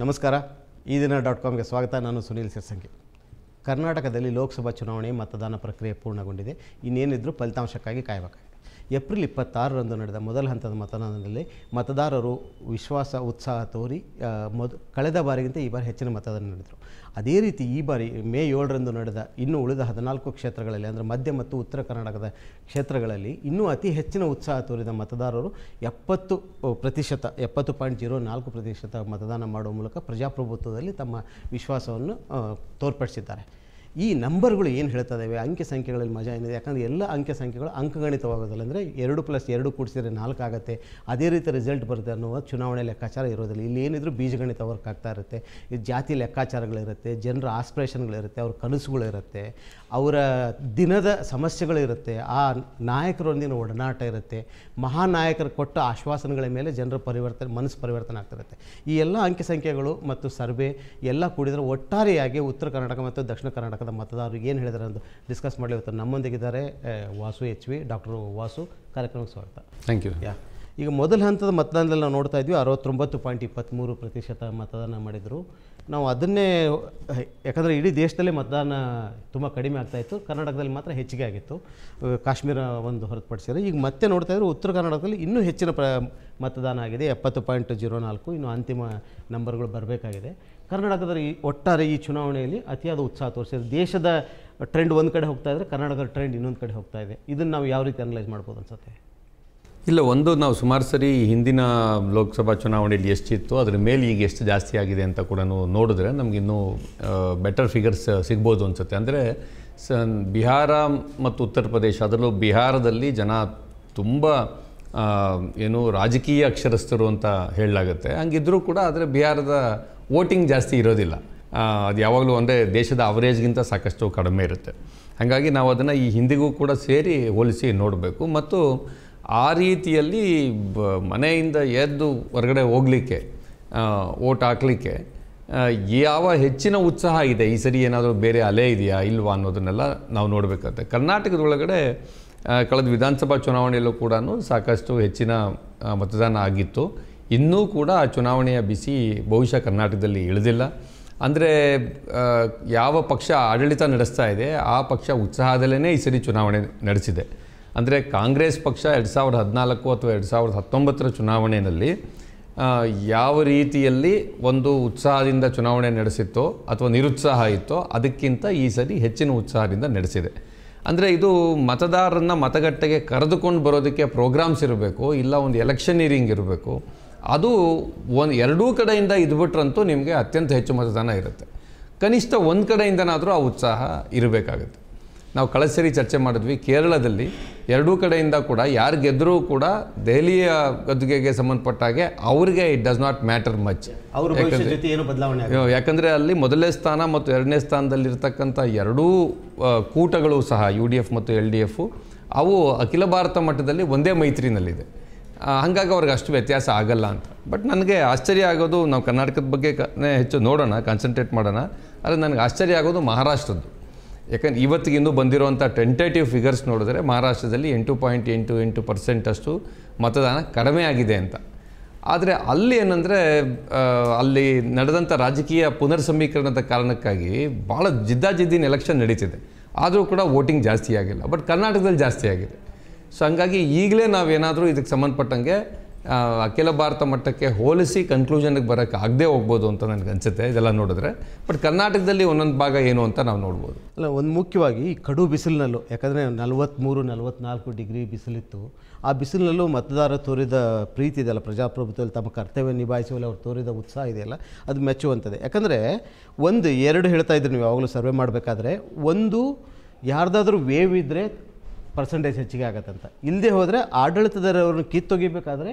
ನಮಸ್ಕಾರ ಈ ದಿನ ಡಾಟ್ ಕಾಮ್ಗೆ ಸ್ವಾಗತ ನಾನು ಸುನೀಲ್ ಸಿರ್ಸಂಗಿ ಕರ್ನಾಟಕದಲ್ಲಿ ಲೋಕಸಭಾ ಚುನಾವಣೆ ಮತದಾನ ಪ್ರಕ್ರಿಯೆ ಪೂರ್ಣಗೊಂಡಿದೆ ಇನ್ನೇನಿದ್ರೂ ಫಲಿತಾಂಶಕ್ಕಾಗಿ ಕಾಯಬೇಕು ಏಪ್ರಿಲ್ ಇಪ್ಪತ್ತಾರರಂದು ನಡೆದ ಮೊದಲ ಹಂತದ ಮತದಾನದಲ್ಲಿ ಮತದಾರರು ವಿಶ್ವಾಸ ಉತ್ಸಾಹ ತೋರಿ ಮೊದ ಕಳೆದ ಬಾರಿಗಿಂತ ಈ ಬಾರಿ ಹೆಚ್ಚಿನ ಮತದಾನ ನಡೆದರು ಅದೇ ರೀತಿ ಈ ಬಾರಿ ಮೇ ಏಳರಂದು ನಡೆದ ಇನ್ನೂ ಉಳಿದ ಹದಿನಾಲ್ಕು ಕ್ಷೇತ್ರಗಳಲ್ಲಿ ಅಂದರೆ ಮಧ್ಯ ಮತ್ತು ಉತ್ತರ ಕರ್ನಾಟಕದ ಕ್ಷೇತ್ರಗಳಲ್ಲಿ ಇನ್ನೂ ಅತಿ ಹೆಚ್ಚಿನ ಉತ್ಸಾಹ ತೋರಿದ ಮತದಾರರು ಎಪ್ಪತ್ತು ಪ್ರತಿಶತ ಎಪ್ಪತ್ತು ಪಾಯಿಂಟ್ ಜೀರೋ ನಾಲ್ಕು ಪ್ರತಿಶತ ಮತದಾನ ಮಾಡುವ ಮೂಲಕ ಪ್ರಜಾಪ್ರಭುತ್ವದಲ್ಲಿ ತಮ್ಮ ವಿಶ್ವಾಸವನ್ನು ತೋರ್ಪಡಿಸಿದ್ದಾರೆ ಈ ನಂಬರ್ಗಳು ಏನು ಹೇಳ್ತಾ ಇದ್ದಾವೆ ಅಂಕೆ ಸಂಖ್ಯೆಗಳಲ್ಲಿ ಮಜಾ ಏನಿದೆ ಯಾಕಂದರೆ ಎಲ್ಲ ಅಂಕಿ ಸಂಖ್ಯೆಗಳು ಅಂಕಗಣಿತವಾಗೋದಿಲ್ಲ ಅಂದರೆ ಎರಡು ಪ್ಲಸ್ ಎರಡು ಕೂಡಿಸಿದ್ರೆ ನಾಲ್ಕು ಆಗುತ್ತೆ ಅದೇ ರೀತಿ ರಿಸಲ್ಟ್ ಬರುತ್ತೆ ಅನ್ನುವ ಚುನಾವಣೆ ಲೆಕ್ಕಾಚಾರ ಇರೋದಿಲ್ಲ ಇಲ್ಲಿ ಏನಿದ್ರು ಬೀಜಗಣಿತ ವರ್ಕ್ ಆಗ್ತಾ ಇರುತ್ತೆ ಈ ಜಾತಿ ಲೆಕ್ಕಾಚಾರಗಳಿರುತ್ತೆ ಜನರ ಆಸ್ಪಿರೇಷನ್ಗಳಿರುತ್ತೆ ಅವ್ರ ಕನಸುಗಳಿರುತ್ತೆ ಅವರ ದಿನದ ಸಮಸ್ಯೆಗಳಿರುತ್ತೆ ಆ ನಾಯಕರೊಂದಿನ ಒಡನಾಟ ಇರುತ್ತೆ ಮಹಾನಾಯಕರು ಕೊಟ್ಟ ಆಶ್ವಾಸನೆಗಳ ಮೇಲೆ ಜನರ ಪರಿವರ್ತನೆ ಮನಸ್ಸು ಪರಿವರ್ತನೆ ಆಗ್ತಿರುತ್ತೆ ಈ ಎಲ್ಲ ಅಂಕೆ ಸಂಖ್ಯೆಗಳು ಮತ್ತು ಸರ್ವೆ ಎಲ್ಲ ಕೂಡಿದರೆ ಒಟ್ಟಾರೆಯಾಗಿ ಉತ್ತರ ಕರ್ನಾಟಕ ಮತ್ತು ದಕ್ಷಿಣ ಕರ್ನಾಟಕ ಕರ್ನಾಟಕದ ಏನು ಹೇಳಿದ್ದಾರೆ ಅಂತ ಡಿಸ್ಕಸ್ ಮಾಡಲಿ ನಮ್ಮೊಂದಿಗೆ ನಮ್ಮೊಂದಿಗಿದ್ದಾರೆ Vasu H V doctor Vasu ಕಾರ್ಯಕ್ರಮಕ್ಕೆ ಸ್ವಾಗತ ಥ್ಯಾಂಕ್ ಯು ಯಾ ಈಗ ಮೊದಲ ಹಂತದ ಮತದಾನದಲ್ಲಿ ನಾವು ನೋಡ್ತಾ ಇದ್ವಿ ಅರವತ್ತೊಂಬತ್ತು ಪಾಯಿಂಟ್ ಇಪ್ಪತ್ತ್ಮೂರು ಪ್ರತಿಶತ ಮತದಾನ ಮಾಡಿದರು ನಾವು ಅದನ್ನೇ ಯಾಕಂದರೆ ಇಡೀ ದೇಶದಲ್ಲೇ ಮತದಾನ ತುಂಬ ಕಡಿಮೆ ಆಗ್ತಾಯಿತ್ತು ಕರ್ನಾಟಕದಲ್ಲಿ ಮಾತ್ರ ಹೆಚ್ಚಿಗೆ ಆಗಿತ್ತು ಕಾಶ್ಮೀರ ಒಂದು ಹೊರತುಪಡಿಸಿದರೆ ಈಗ ಮತ್ತೆ ನೋಡ್ತಾ ಇದ್ದರೆ ಉತ್ತರ ಕರ್ನಾಟಕದಲ್ಲಿ ಇನ್ನೂ ಹೆಚ್ಚಿನ ಪ್ರ ಮತದಾನ ಆಗಿದೆ ಎಪ್ಪತ್ತು ಪಾಯಿಂಟ್ ಜೀರೋ ನಾಲ್ಕು ಇನ್ನು ಅಂತಿಮ ನಂಬರ್ಗಳು ಬರಬೇಕಾಗಿದೆ ಕರ್ನಾಟಕದಲ್ಲಿ ಒಟ್ಟಾರೆ ಈ ಚುನಾವಣೆಯಲ್ಲಿ ಅತಿಯಾದ ಉತ್ಸಾಹ ತೋರಿಸಿದೆ ದೇಶದ ಟ್ರೆಂಡ್ ಒಂದು ಕಡೆ ಹೋಗ್ತಾ ಇದ್ದರೆ ಕರ್ನಾಟಕದ ಟ್ರೆಂಡ್ ಇನ್ನೊಂದು ಕಡೆ ಹೋಗ್ತಾ ಇದೆ ಇದನ್ನು ನಾವು ಯಾವ ರೀತಿ ಅನಲೈಸ್ ಮಾಡ್ಬೋದು ಅನ್ಸುತ್ತೆ ಇಲ್ಲ ಒಂದು ನಾವು ಸುಮಾರು ಸರಿ ಹಿಂದಿನ ಲೋಕಸಭಾ ಚುನಾವಣೆಯಲ್ಲಿ ಎಷ್ಟಿತ್ತು ಅದರ ಮೇಲೆ ಈಗ ಎಷ್ಟು ಜಾಸ್ತಿ ಆಗಿದೆ ಅಂತ ಕೂಡ ನೋಡಿದ್ರೆ ನಮಗಿನ್ನೂ ಬೆಟರ್ ಫಿಗರ್ಸ್ ಸಿಗ್ಬೋದು ಅನ್ಸುತ್ತೆ ಅಂದರೆ ಸ ಬಿಹಾರ ಮತ್ತು ಉತ್ತರ ಪ್ರದೇಶ ಅದರಲ್ಲೂ ಬಿಹಾರದಲ್ಲಿ ಜನ ತುಂಬ ಏನು ರಾಜಕೀಯ ಅಕ್ಷರಸ್ಥರು ಅಂತ ಹೇಳಲಾಗುತ್ತೆ ಹಂಗಿದ್ರೂ ಕೂಡ ಆದರೆ ಬಿಹಾರದ ವೋಟಿಂಗ್ ಜಾಸ್ತಿ ಇರೋದಿಲ್ಲ ಅದು ಯಾವಾಗಲೂ ಅಂದರೆ ದೇಶದ ಅವರೇಜ್ಗಿಂತ ಸಾಕಷ್ಟು ಕಡಿಮೆ ಇರುತ್ತೆ ಹಾಗಾಗಿ ನಾವು ಅದನ್ನು ಈ ಹಿಂದಿಗೂ ಕೂಡ ಸೇರಿ ಹೋಲಿಸಿ ನೋಡಬೇಕು ಮತ್ತು ಆ ರೀತಿಯಲ್ಲಿ ಮನೆಯಿಂದ ಎದ್ದು ಹೊರಗಡೆ ಹೋಗಲಿಕ್ಕೆ ಓಟ್ ಹಾಕಲಿಕ್ಕೆ ಯಾವ ಹೆಚ್ಚಿನ ಉತ್ಸಾಹ ಇದೆ ಈ ಸರಿ ಏನಾದರೂ ಬೇರೆ ಅಲೆ ಇದೆಯಾ ಇಲ್ವಾ ಅನ್ನೋದನ್ನೆಲ್ಲ ನಾವು ನೋಡಬೇಕಾಗುತ್ತೆ ಕರ್ನಾಟಕದೊಳಗಡೆ ಕಳೆದ ವಿಧಾನಸಭಾ ಚುನಾವಣೆಯಲ್ಲೂ ಕೂಡ ಸಾಕಷ್ಟು ಹೆಚ್ಚಿನ ಮತದಾನ ಆಗಿತ್ತು ಇನ್ನೂ ಕೂಡ ಆ ಚುನಾವಣೆಯ ಬಿಸಿ ಬಹುಶಃ ಕರ್ನಾಟಕದಲ್ಲಿ ಇಳಿದಿಲ್ಲ ಅಂದರೆ ಯಾವ ಪಕ್ಷ ಆಡಳಿತ ನಡೆಸ್ತಾ ಇದೆ ಆ ಪಕ್ಷ ಉತ್ಸಾಹದಲ್ಲೇ ಈ ಸರಿ ಚುನಾವಣೆ ನಡೆಸಿದೆ ಅಂದರೆ ಕಾಂಗ್ರೆಸ್ ಪಕ್ಷ ಎರಡು ಸಾವಿರದ ಹದಿನಾಲ್ಕು ಅಥವಾ ಎರಡು ಸಾವಿರದ ಹತ್ತೊಂಬತ್ತರ ಚುನಾವಣೆಯಲ್ಲಿ ಯಾವ ರೀತಿಯಲ್ಲಿ ಒಂದು ಉತ್ಸಾಹದಿಂದ ಚುನಾವಣೆ ನಡೆಸಿತ್ತೋ ಅಥವಾ ನಿರುತ್ಸಾಹ ಇತ್ತೋ ಅದಕ್ಕಿಂತ ಈ ಸರಿ ಹೆಚ್ಚಿನ ಉತ್ಸಾಹದಿಂದ ನಡೆಸಿದೆ ಅಂದರೆ ಇದು ಮತದಾರರನ್ನ ಮತಗಟ್ಟೆಗೆ ಕರೆದುಕೊಂಡು ಬರೋದಕ್ಕೆ ಪ್ರೋಗ್ರಾಮ್ಸ್ ಇರಬೇಕು ಇಲ್ಲ ಒಂದು ಎಲೆಕ್ಷನ್ ಇರಿಂಗ್ ಇರಬೇಕು ಅದು ಒಂದು ಎರಡೂ ಕಡೆಯಿಂದ ಇದ್ಬಿಟ್ರಂತೂ ನಿಮಗೆ ಅತ್ಯಂತ ಹೆಚ್ಚು ಮತದಾನ ಇರುತ್ತೆ ಕನಿಷ್ಠ ಒಂದು ಕಡೆಯಿಂದನಾದರೂ ಆ ಉತ್ಸಾಹ ಇರಬೇಕಾಗುತ್ತೆ ನಾವು ಕಳಸರಿ ಚರ್ಚೆ ಮಾಡಿದ್ವಿ ಕೇರಳದಲ್ಲಿ ಎರಡೂ ಕಡೆಯಿಂದ ಕೂಡ ಯಾರು ಗೆದ್ದರೂ ಕೂಡ ದೆಹಲಿಯ ಗದ್ದುಗೆಗೆ ಹಾಗೆ ಅವ್ರಿಗೆ it does not matter much ಯಾಕಂದರೆ ಅಲ್ಲಿ ಮೊದಲನೇ ಸ್ಥಾನ ಮತ್ತು ಎರಡನೇ ಸ್ಥಾನದಲ್ಲಿರ್ತಕ್ಕಂಥ ಎರಡೂ ಕೂಟಗಳು ಸಹ ಯು ಡಿ ಎಫ್ ಮತ್ತು ಎಲ್ ಡಿ ಎಫು ಅವು ಅಖಿಲ ಭಾರತ ಮಟ್ಟದಲ್ಲಿ ಒಂದೇ ಮೈತ್ರಿನಲ್ಲಿದೆ ಹಾಗಾಗಿ ಅವ್ರಿಗೆ ಅಷ್ಟು ವ್ಯತ್ಯಾಸ ಆಗಲ್ಲ ಅಂತ ಬಟ್ ನನಗೆ ಆಶ್ಚರ್ಯ ಆಗೋದು ನಾವು ಕರ್ನಾಟಕದ ಬಗ್ಗೆ ಹೆಚ್ಚು ನೋಡೋಣ ಕಾನ್ಸಂಟ್ರೇಟ್ ಮಾಡೋಣ ಆದರೆ ನನಗೆ ಆಶ್ಚರ್ಯ ಆಗೋದು ಮಹಾರಾಷ್ಟ್ರದ್ದು ಯಾಕಂದ್ರೆ ಇವತ್ತಿಗಿಂದು ಬಂದಿರುವಂಥ ಟೆಂಟೇಟಿವ್ ಫಿಗರ್ಸ್ ನೋಡಿದ್ರೆ ಮಹಾರಾಷ್ಟ್ರದಲ್ಲಿ ಎಂಟು ಪಾಯಿಂಟ್ ಎಂಟು ಎಂಟು ಪರ್ಸೆಂಟಷ್ಟು ಮತದಾನ ಕಡಿಮೆ ಆಗಿದೆ ಅಂತ ಆದರೆ ಅಲ್ಲಿ ಏನಂದರೆ ಅಲ್ಲಿ ನಡೆದಂಥ ರಾಜಕೀಯ ಪುನರ್ ಸಮೀಕರಣದ ಕಾರಣಕ್ಕಾಗಿ ಭಾಳ ಜಿದ್ದಾಜಿದ್ದಿನ ಎಲೆಕ್ಷನ್ ನಡೀತಿದೆ ಆದರೂ ಕೂಡ ವೋಟಿಂಗ್ ಜಾಸ್ತಿ ಆಗಿಲ್ಲ ಬಟ್ ಕರ್ನಾಟಕದಲ್ಲಿ ಜಾಸ್ತಿ ಆಗಿದೆ ಸೊ ಹಂಗಾಗಿ ಈಗಲೇ ನಾವೇನಾದರೂ ಇದಕ್ಕೆ ಸಂಬಂಧಪಟ್ಟಂಗೆ ಅಖಿಲ ಭಾರತ ಮಟ್ಟಕ್ಕೆ ಹೋಲಿಸಿ ಕನ್ಕ್ಲೂಷನ್ಗೆ ಬರೋಕ್ಕೆ ಆಗದೆ ಹೋಗ್ಬೋದು ಅಂತ ನನಗೆ ಅನಿಸುತ್ತೆ ಇದೆಲ್ಲ ನೋಡಿದ್ರೆ ಬಟ್ ಕರ್ನಾಟಕದಲ್ಲಿ ಒಂದೊಂದು ಭಾಗ ಏನು ಅಂತ ನಾವು ನೋಡ್ಬೋದು ಅಲ್ಲ ಒಂದು ಮುಖ್ಯವಾಗಿ ಈ ಕಡು ಬಿಸಿಲಿನಲ್ಲೂ ಯಾಕಂದರೆ ನಲವತ್ತ್ಮೂರು ನಲವತ್ತ್ನಾಲ್ಕು ಡಿಗ್ರಿ ಬಿಸಿಲಿತ್ತು ಆ ಬಿಸಿಲಿನಲ್ಲೂ ಮತದಾರ ತೋರಿದ ಪ್ರೀತಿ ಇದೆಯಲ್ಲ ಪ್ರಜಾಪ್ರಭುತ್ವದಲ್ಲಿ ತಮ್ಮ ಕರ್ತವ್ಯ ನಿಭಾಯಿಸುವಲ್ಲಿ ಅವ್ರು ತೋರಿದ ಉತ್ಸಾಹ ಇದೆಯಲ್ಲ ಅದು ಮೆಚ್ಚುವಂಥದ್ದು ಯಾಕಂದರೆ ಒಂದು ಎರಡು ಹೇಳ್ತಾ ಇದ್ರು ನೀವು ಯಾವಾಗಲೂ ಸರ್ವೆ ಮಾಡಬೇಕಾದ್ರೆ ಒಂದು ಯಾರ್ದಾದ್ರೂ ವೇವ್ ಇದ್ದರೆ ಪರ್ಸೆಂಟೇಜ್ ಹೆಚ್ಚಿಗೆ ಆಗುತ್ತೆ ಅಂತ ಇಲ್ಲದೆ ಹೋದರೆ ಆಡಳಿತದವರನ್ನು ಕಿತ್ತೊಗಿಬೇಕಾದ್ರೆ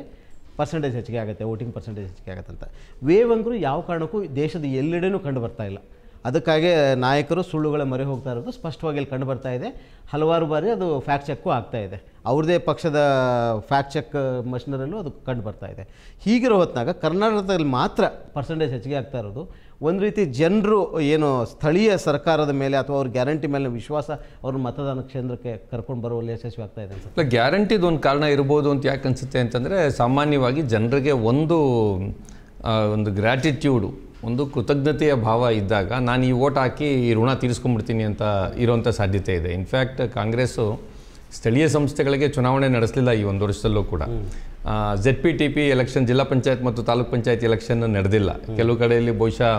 ಪರ್ಸೆಂಟೇಜ್ ಹೆಚ್ಚಿಗೆ ಆಗುತ್ತೆ ವೋಟಿಂಗ್ ಪರ್ಸೆಂಟೇಜ್ ಹೆಚ್ಚಿಗೆ ಆಗುತ್ತೆ ಅಂತ ಯಾವ ಕಾರಣಕ್ಕೂ ದೇಶದ ಎಲ್ಲೆಡೆನೂ ಕಂಡು ಬರ್ತಾ ಇಲ್ಲ ಅದಕ್ಕಾಗಿ ನಾಯಕರು ಸುಳ್ಳುಗಳ ಮೊರೆ ಹೋಗ್ತಾ ಇರೋದು ಸ್ಪಷ್ಟವಾಗಿ ಇಲ್ಲಿ ಕಂಡು ಬರ್ತಾ ಇದೆ ಹಲವಾರು ಬಾರಿ ಅದು ಫ್ಯಾಕ್ಟ್ ಚೆಕ್ಕು ಆಗ್ತಾ ಇದೆ ಅವ್ರದ್ದೇ ಪಕ್ಷದ ಫ್ಯಾಕ್ಟ್ ಚೆಕ್ ಮಷಿನರಲ್ಲೂ ಅದು ಕಂಡು ಬರ್ತಾ ಇದೆ ಹೀಗಿರೋ ಹೊತ್ನಾಗ ಕರ್ನಾಟಕದಲ್ಲಿ ಮಾತ್ರ ಪರ್ಸೆಂಟೇಜ್ ಹೆಚ್ಚಿಗೆ ಆಗ್ತಾ ಇರೋದು ಒಂದು ರೀತಿ ಜನರು ಏನು ಸ್ಥಳೀಯ ಸರ್ಕಾರದ ಮೇಲೆ ಅಥವಾ ಅವ್ರ ಗ್ಯಾರಂಟಿ ಮೇಲೆ ವಿಶ್ವಾಸ ಅವ್ರ ಮತದಾನ ಕ್ಷೇತ್ರಕ್ಕೆ ಕರ್ಕೊಂಡು ಬರುವಲ್ಲಿ ಯಶಸ್ವಿ ಆಗ್ತಾ ಇದೆ ಅಂತ ಗ್ಯಾರಂಟಿದು ಒಂದು ಕಾರಣ ಇರ್ಬೋದು ಅಂತ ಯಾಕೆ ಅನಿಸುತ್ತೆ ಅಂತಂದರೆ ಸಾಮಾನ್ಯವಾಗಿ ಜನರಿಗೆ ಒಂದು ಒಂದು ಗ್ರ್ಯಾಟಿಟ್ಯೂಡು ಒಂದು ಕೃತಜ್ಞತೆಯ ಭಾವ ಇದ್ದಾಗ ನಾನು ಈ ಓಟ್ ಹಾಕಿ ಈ ಋಣ ತೀರಿಸ್ಕೊಂಡ್ಬಿಡ್ತೀನಿ ಅಂತ ಇರೋಂಥ ಸಾಧ್ಯತೆ ಇದೆ ಇನ್ಫ್ಯಾಕ್ಟ್ ಕಾಂಗ್ರೆಸ್ಸು ಸ್ಥಳೀಯ ಸಂಸ್ಥೆಗಳಿಗೆ ಚುನಾವಣೆ ನಡೆಸಲಿಲ್ಲ ಈ ಒಂದು ವರ್ಷದಲ್ಲೂ ಕೂಡ Z P T P election zilla panchayat ಮತ್ತು ತಾಲೂಕ್ ಪಂಚಾಯತ್ ಎಲೆಕ್ಷನ್ ನಡೆದಿಲ್ಲ ಕೆಲವು ಕಡೆಯಲ್ಲಿ ಬಹುಶಃ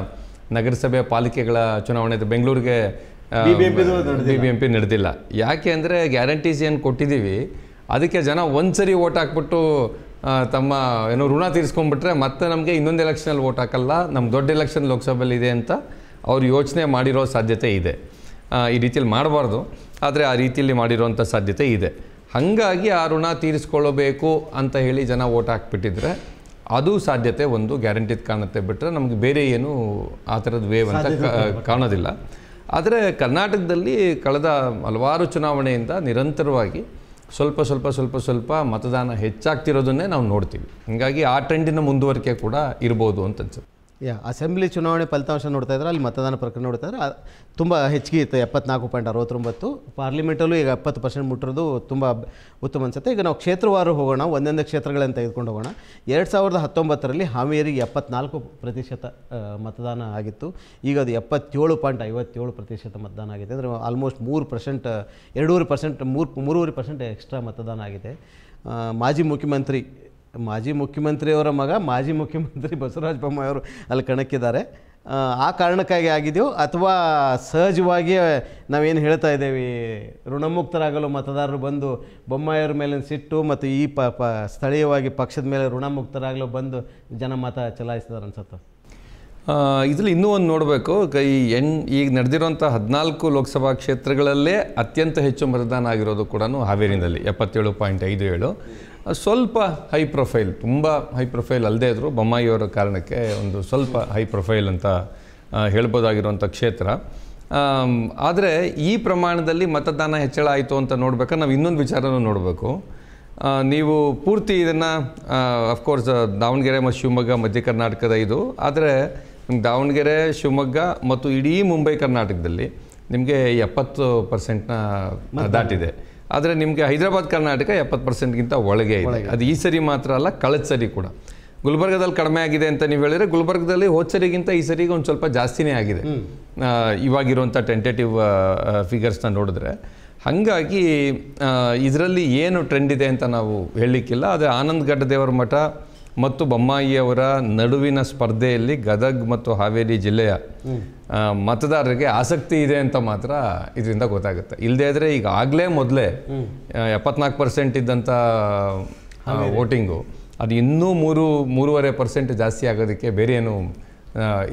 ನಗರಸಭೆ ಪಾಲಿಕೆಗಳ ಚುನಾವಣೆ ಬೆಂಗಳೂರಿಗೆ ಬಿ ಬಿ ಎಂ ಪಿ ನಡೆದಿಲ್ಲ ಯಾಕೆ ಅಂದರೆ ಗ್ಯಾರಂಟೀಸ್ ಏನು ಕೊಟ್ಟಿದ್ದೀವಿ ಅದಕ್ಕೆ ಜನ ಒಂದು ಸರಿ ಓಟ್ ಹಾಕ್ಬಿಟ್ಟು ತಮ್ಮ ಏನೋ ಋಣ ತೀರಿಸ್ಕೊಂಡ್ಬಿಟ್ರೆ ಮತ್ತೆ ನಮಗೆ ಇನ್ನೊಂದು ಎಲೆಕ್ಷನಲ್ಲಿ ವೋಟ್ ಹಾಕಲ್ಲ ನಮ್ಮ ದೊಡ್ಡ ಎಲೆಕ್ಷನ್ ಇದೆ ಅಂತ ಅವ್ರು ಯೋಚನೆ ಮಾಡಿರೋ ಸಾಧ್ಯತೆ ಇದೆ ಈ ರೀತಿಯಲ್ಲಿ ಮಾಡಬಾರ್ದು ಆದರೆ ಆ ರೀತಿಯಲ್ಲಿ ಮಾಡಿರೋಂಥ ಸಾಧ್ಯತೆ ಇದೆ ಹಾಗಾಗಿ ಆ ಋಣ ತೀರಿಸ್ಕೊಳ್ಳಬೇಕು ಅಂತ ಹೇಳಿ ಜನ ವೋಟ್ ಹಾಕ್ಬಿಟ್ಟಿದ್ರೆ ಅದು ಸಾಧ್ಯತೆ ಒಂದು ಗ್ಯಾರಂಟಿದ್ ಕಾಣುತ್ತೆ ಬಿಟ್ಟರೆ ನಮಗೆ ಬೇರೆ ಏನು ಆ ಥರದ ವೇವ್ ಅಂತ ಕಾಣೋದಿಲ್ಲ ಆದರೆ ಕರ್ನಾಟಕದಲ್ಲಿ ಕಳೆದ ಹಲವಾರು ಚುನಾವಣೆಯಿಂದ ನಿರಂತರವಾಗಿ ಸ್ವಲ್ಪ ಸ್ವಲ್ಪ ಸ್ವಲ್ಪ ಸ್ವಲ್ಪ ಮತದಾನ ಹೆಚ್ಚಾಗ್ತಿರೋದನ್ನೇ ನಾವು ನೋಡ್ತೀವಿ ಹೀಗಾಗಿ ಆ ಟ್ರೆಂಡಿನ ಮುಂದುವರಿಕೆ ಕೂಡ ಇರ್ಬೋದು ಅಂತ ಅನ್ಸುತ್ತೆ ಯಾ ಅಸೆಂಬ್ಲಿ ಚುನಾವಣೆ ಫಲಿತಾಂಶ ನೋಡ್ತಾ ಇದ್ರೆ ಅಲ್ಲಿ ಮತದಾನ ಪ್ರಕ್ರಿಯೆ ನೋಡ್ತಾ ಇದ್ರೆ ತುಂಬ ಹೆಚ್ಚಿಗೆ ಇತ್ತು ಎಪ್ಪತ್ನಾಲ್ಕು ಪಾಯಿಂಟ್ ಅರವತ್ತೊಂಬತ್ತು ಪಾರ್ಲಿಮೆಂಟಲ್ಲೂ ಈಗ ಎಪ್ಪತ್ತು ಪರ್ಸೆಂಟ್ ಮುಟ್ಟಿರೋದು ತುಂಬ ಉತ್ತಮ ಅನಿಸುತ್ತೆ ಈಗ ನಾವು ಕ್ಷೇತ್ರವಾರು ಹೋಗೋಣ ಒಂದೊಂದು ಕ್ಷೇತ್ರಗಳನ್ನು ತೆಗೆದುಕೊಂಡು ಹೋಗೋಣ ಎರಡು ಸಾವಿರದ ಹತ್ತೊಂಬತ್ತರಲ್ಲಿ ಹಾವೇರಿಗೆ ಎಪ್ಪತ್ನಾಲ್ಕು ಪ್ರತಿಶತ ಮತದಾನ ಆಗಿತ್ತು ಈಗ ಅದು ಎಪ್ಪತ್ತೇಳು ಪಾಯಿಂಟ್ ಐವತ್ತೇಳು ಪ್ರತಿಶತ ಮತದಾನ ಆಗಿದೆ ಅಂದರೆ ಆಲ್ಮೋಸ್ಟ್ ಮೂರು ಪರ್ಸೆಂಟ್ ಎರಡೂವರೆ ಪರ್ಸೆಂಟ್ ಮೂರು ಮೂರುವರೆ ಪರ್ಸೆಂಟ್ ಎಕ್ಸ್ಟ್ರಾ ಮತದಾನ ಆಗಿದೆ ಮಾಜಿ ಮುಖ್ಯಮಂತ್ರಿ ಮಾಜಿ ಮುಖ್ಯಮಂತ್ರಿಯವರ ಮಗ ಮಾಜಿ ಮುಖ್ಯಮಂತ್ರಿ ಬಸವರಾಜ ಅವರು ಅಲ್ಲಿ ಕಣಕ್ಕಿದ್ದಾರೆ ಆ ಕಾರಣಕ್ಕಾಗಿ ಆಗಿದೆಯೋ ಅಥವಾ ಸಹಜವಾಗಿಯೇ ನಾವೇನು ಹೇಳ್ತಾ ಇದ್ದೇವೆ ಋಣಮುಕ್ತರಾಗಲು ಮತದಾರರು ಬಂದು ಬೊಮ್ಮಾಯಿಯವ್ರ ಮೇಲಿನ ಸಿಟ್ಟು ಮತ್ತು ಈ ಪ ಪ ಸ್ಥಳೀಯವಾಗಿ ಪಕ್ಷದ ಮೇಲೆ ಋಣಮುಕ್ತರಾಗಲು ಬಂದು ಜನ ಮತ ಚಲಾಯಿಸಿದಾರೆ ಅನ್ಸತ್ತೆ ಇದರಲ್ಲಿ ಇನ್ನೂ ಒಂದು ನೋಡಬೇಕು ಈ ಎಣ್ ಈಗ ನಡೆದಿರುವಂಥ ಹದಿನಾಲ್ಕು ಲೋಕಸಭಾ ಕ್ಷೇತ್ರಗಳಲ್ಲೇ ಅತ್ಯಂತ ಹೆಚ್ಚು ಮತದಾನ ಆಗಿರೋದು ಕೂಡ ಹಾವೇರಿನಲ್ಲಿ ಎಪ್ಪತ್ತೇಳು ಪಾಯಿಂಟ್ ಐದು ಏಳು ಸ್ವಲ್ಪ ಹೈ ಪ್ರೊಫೈಲ್ ತುಂಬ ಹೈ ಪ್ರೊಫೈಲ್ ಅಲ್ಲದೇ ಇದ್ದರು ಬೊಮ್ಮಾಯಿಯವರ ಕಾರಣಕ್ಕೆ ಒಂದು ಸ್ವಲ್ಪ ಹೈ ಪ್ರೊಫೈಲ್ ಅಂತ ಹೇಳ್ಬೋದಾಗಿರುವಂಥ ಕ್ಷೇತ್ರ ಆದರೆ ಈ ಪ್ರಮಾಣದಲ್ಲಿ ಮತದಾನ ಹೆಚ್ಚಳ ಆಯಿತು ಅಂತ ನೋಡ್ಬೇಕಾದ್ರೆ ನಾವು ಇನ್ನೊಂದು ವಿಚಾರನೂ ನೋಡಬೇಕು ನೀವು ಪೂರ್ತಿ ಇದನ್ನು ಅಫ್ಕೋರ್ಸ್ ದಾವಣಗೆರೆ ಮತ್ತು ಶಿವಮೊಗ್ಗ ಮಧ್ಯ ಕರ್ನಾಟಕದ ಇದು ಆದರೆ ದಾವಣಗೆರೆ ಶಿವಮೊಗ್ಗ ಮತ್ತು ಇಡೀ ಮುಂಬೈ ಕರ್ನಾಟಕದಲ್ಲಿ ನಿಮಗೆ ಎಪ್ಪತ್ತು ಪರ್ಸೆಂಟ್ನ ದಾಟಿದೆ ಆದರೆ ನಿಮಗೆ ಹೈದರಾಬಾದ್ ಕರ್ನಾಟಕ ಎಪ್ಪತ್ತು ಪರ್ಸೆಂಟ್ಗಿಂತ ಒಳಗೆ ಇದೆ ಅದು ಈ ಸರಿ ಮಾತ್ರ ಅಲ್ಲ ಕಳೆದ ಸರಿ ಕೂಡ ಗುಲ್ಬರ್ಗದಲ್ಲಿ ಕಡಿಮೆ ಆಗಿದೆ ಅಂತ ನೀವು ಹೇಳಿದರೆ ಗುಲ್ಬರ್ಗದಲ್ಲಿ ಹೋದ ಸರಿಗಿಂತ ಈ ಸರಿಗೆ ಒಂದು ಸ್ವಲ್ಪ ಜಾಸ್ತಿನೇ ಆಗಿದೆ ಇವಾಗಿರುವಂಥ ಟೆಂಟೇಟಿವ್ ಫಿಗರ್ಸ್ನ ನೋಡಿದ್ರೆ ಹಾಗಾಗಿ ಇದರಲ್ಲಿ ಏನು ಟ್ರೆಂಡ್ ಇದೆ ಅಂತ ನಾವು ಹೇಳಲಿಕ್ಕಿಲ್ಲ ಆದರೆ ಆನಂದ್ ಘಟ್ಟ ದೇವರ ಮಠ ಮತ್ತು ಬೊಮ್ಮಾಯಿಯವರ ನಡುವಿನ ಸ್ಪರ್ಧೆಯಲ್ಲಿ ಗದಗ್ ಮತ್ತು ಹಾವೇರಿ ಜಿಲ್ಲೆಯ ಮತದಾರರಿಗೆ ಆಸಕ್ತಿ ಇದೆ ಅಂತ ಮಾತ್ರ ಇದರಿಂದ ಗೊತ್ತಾಗುತ್ತೆ ಇಲ್ಲದೇ ಆದರೆ ಈಗ ಆಗಲೇ ಮೊದಲೇ ಎಪ್ಪತ್ನಾಲ್ಕು ಪರ್ಸೆಂಟ್ ಇದ್ದಂಥ ವೋಟಿಂಗು ಅದು ಇನ್ನೂ ಮೂರು ಮೂರುವರೆ ಪರ್ಸೆಂಟ್ ಜಾಸ್ತಿ ಆಗೋದಕ್ಕೆ ಬೇರೆ ಏನು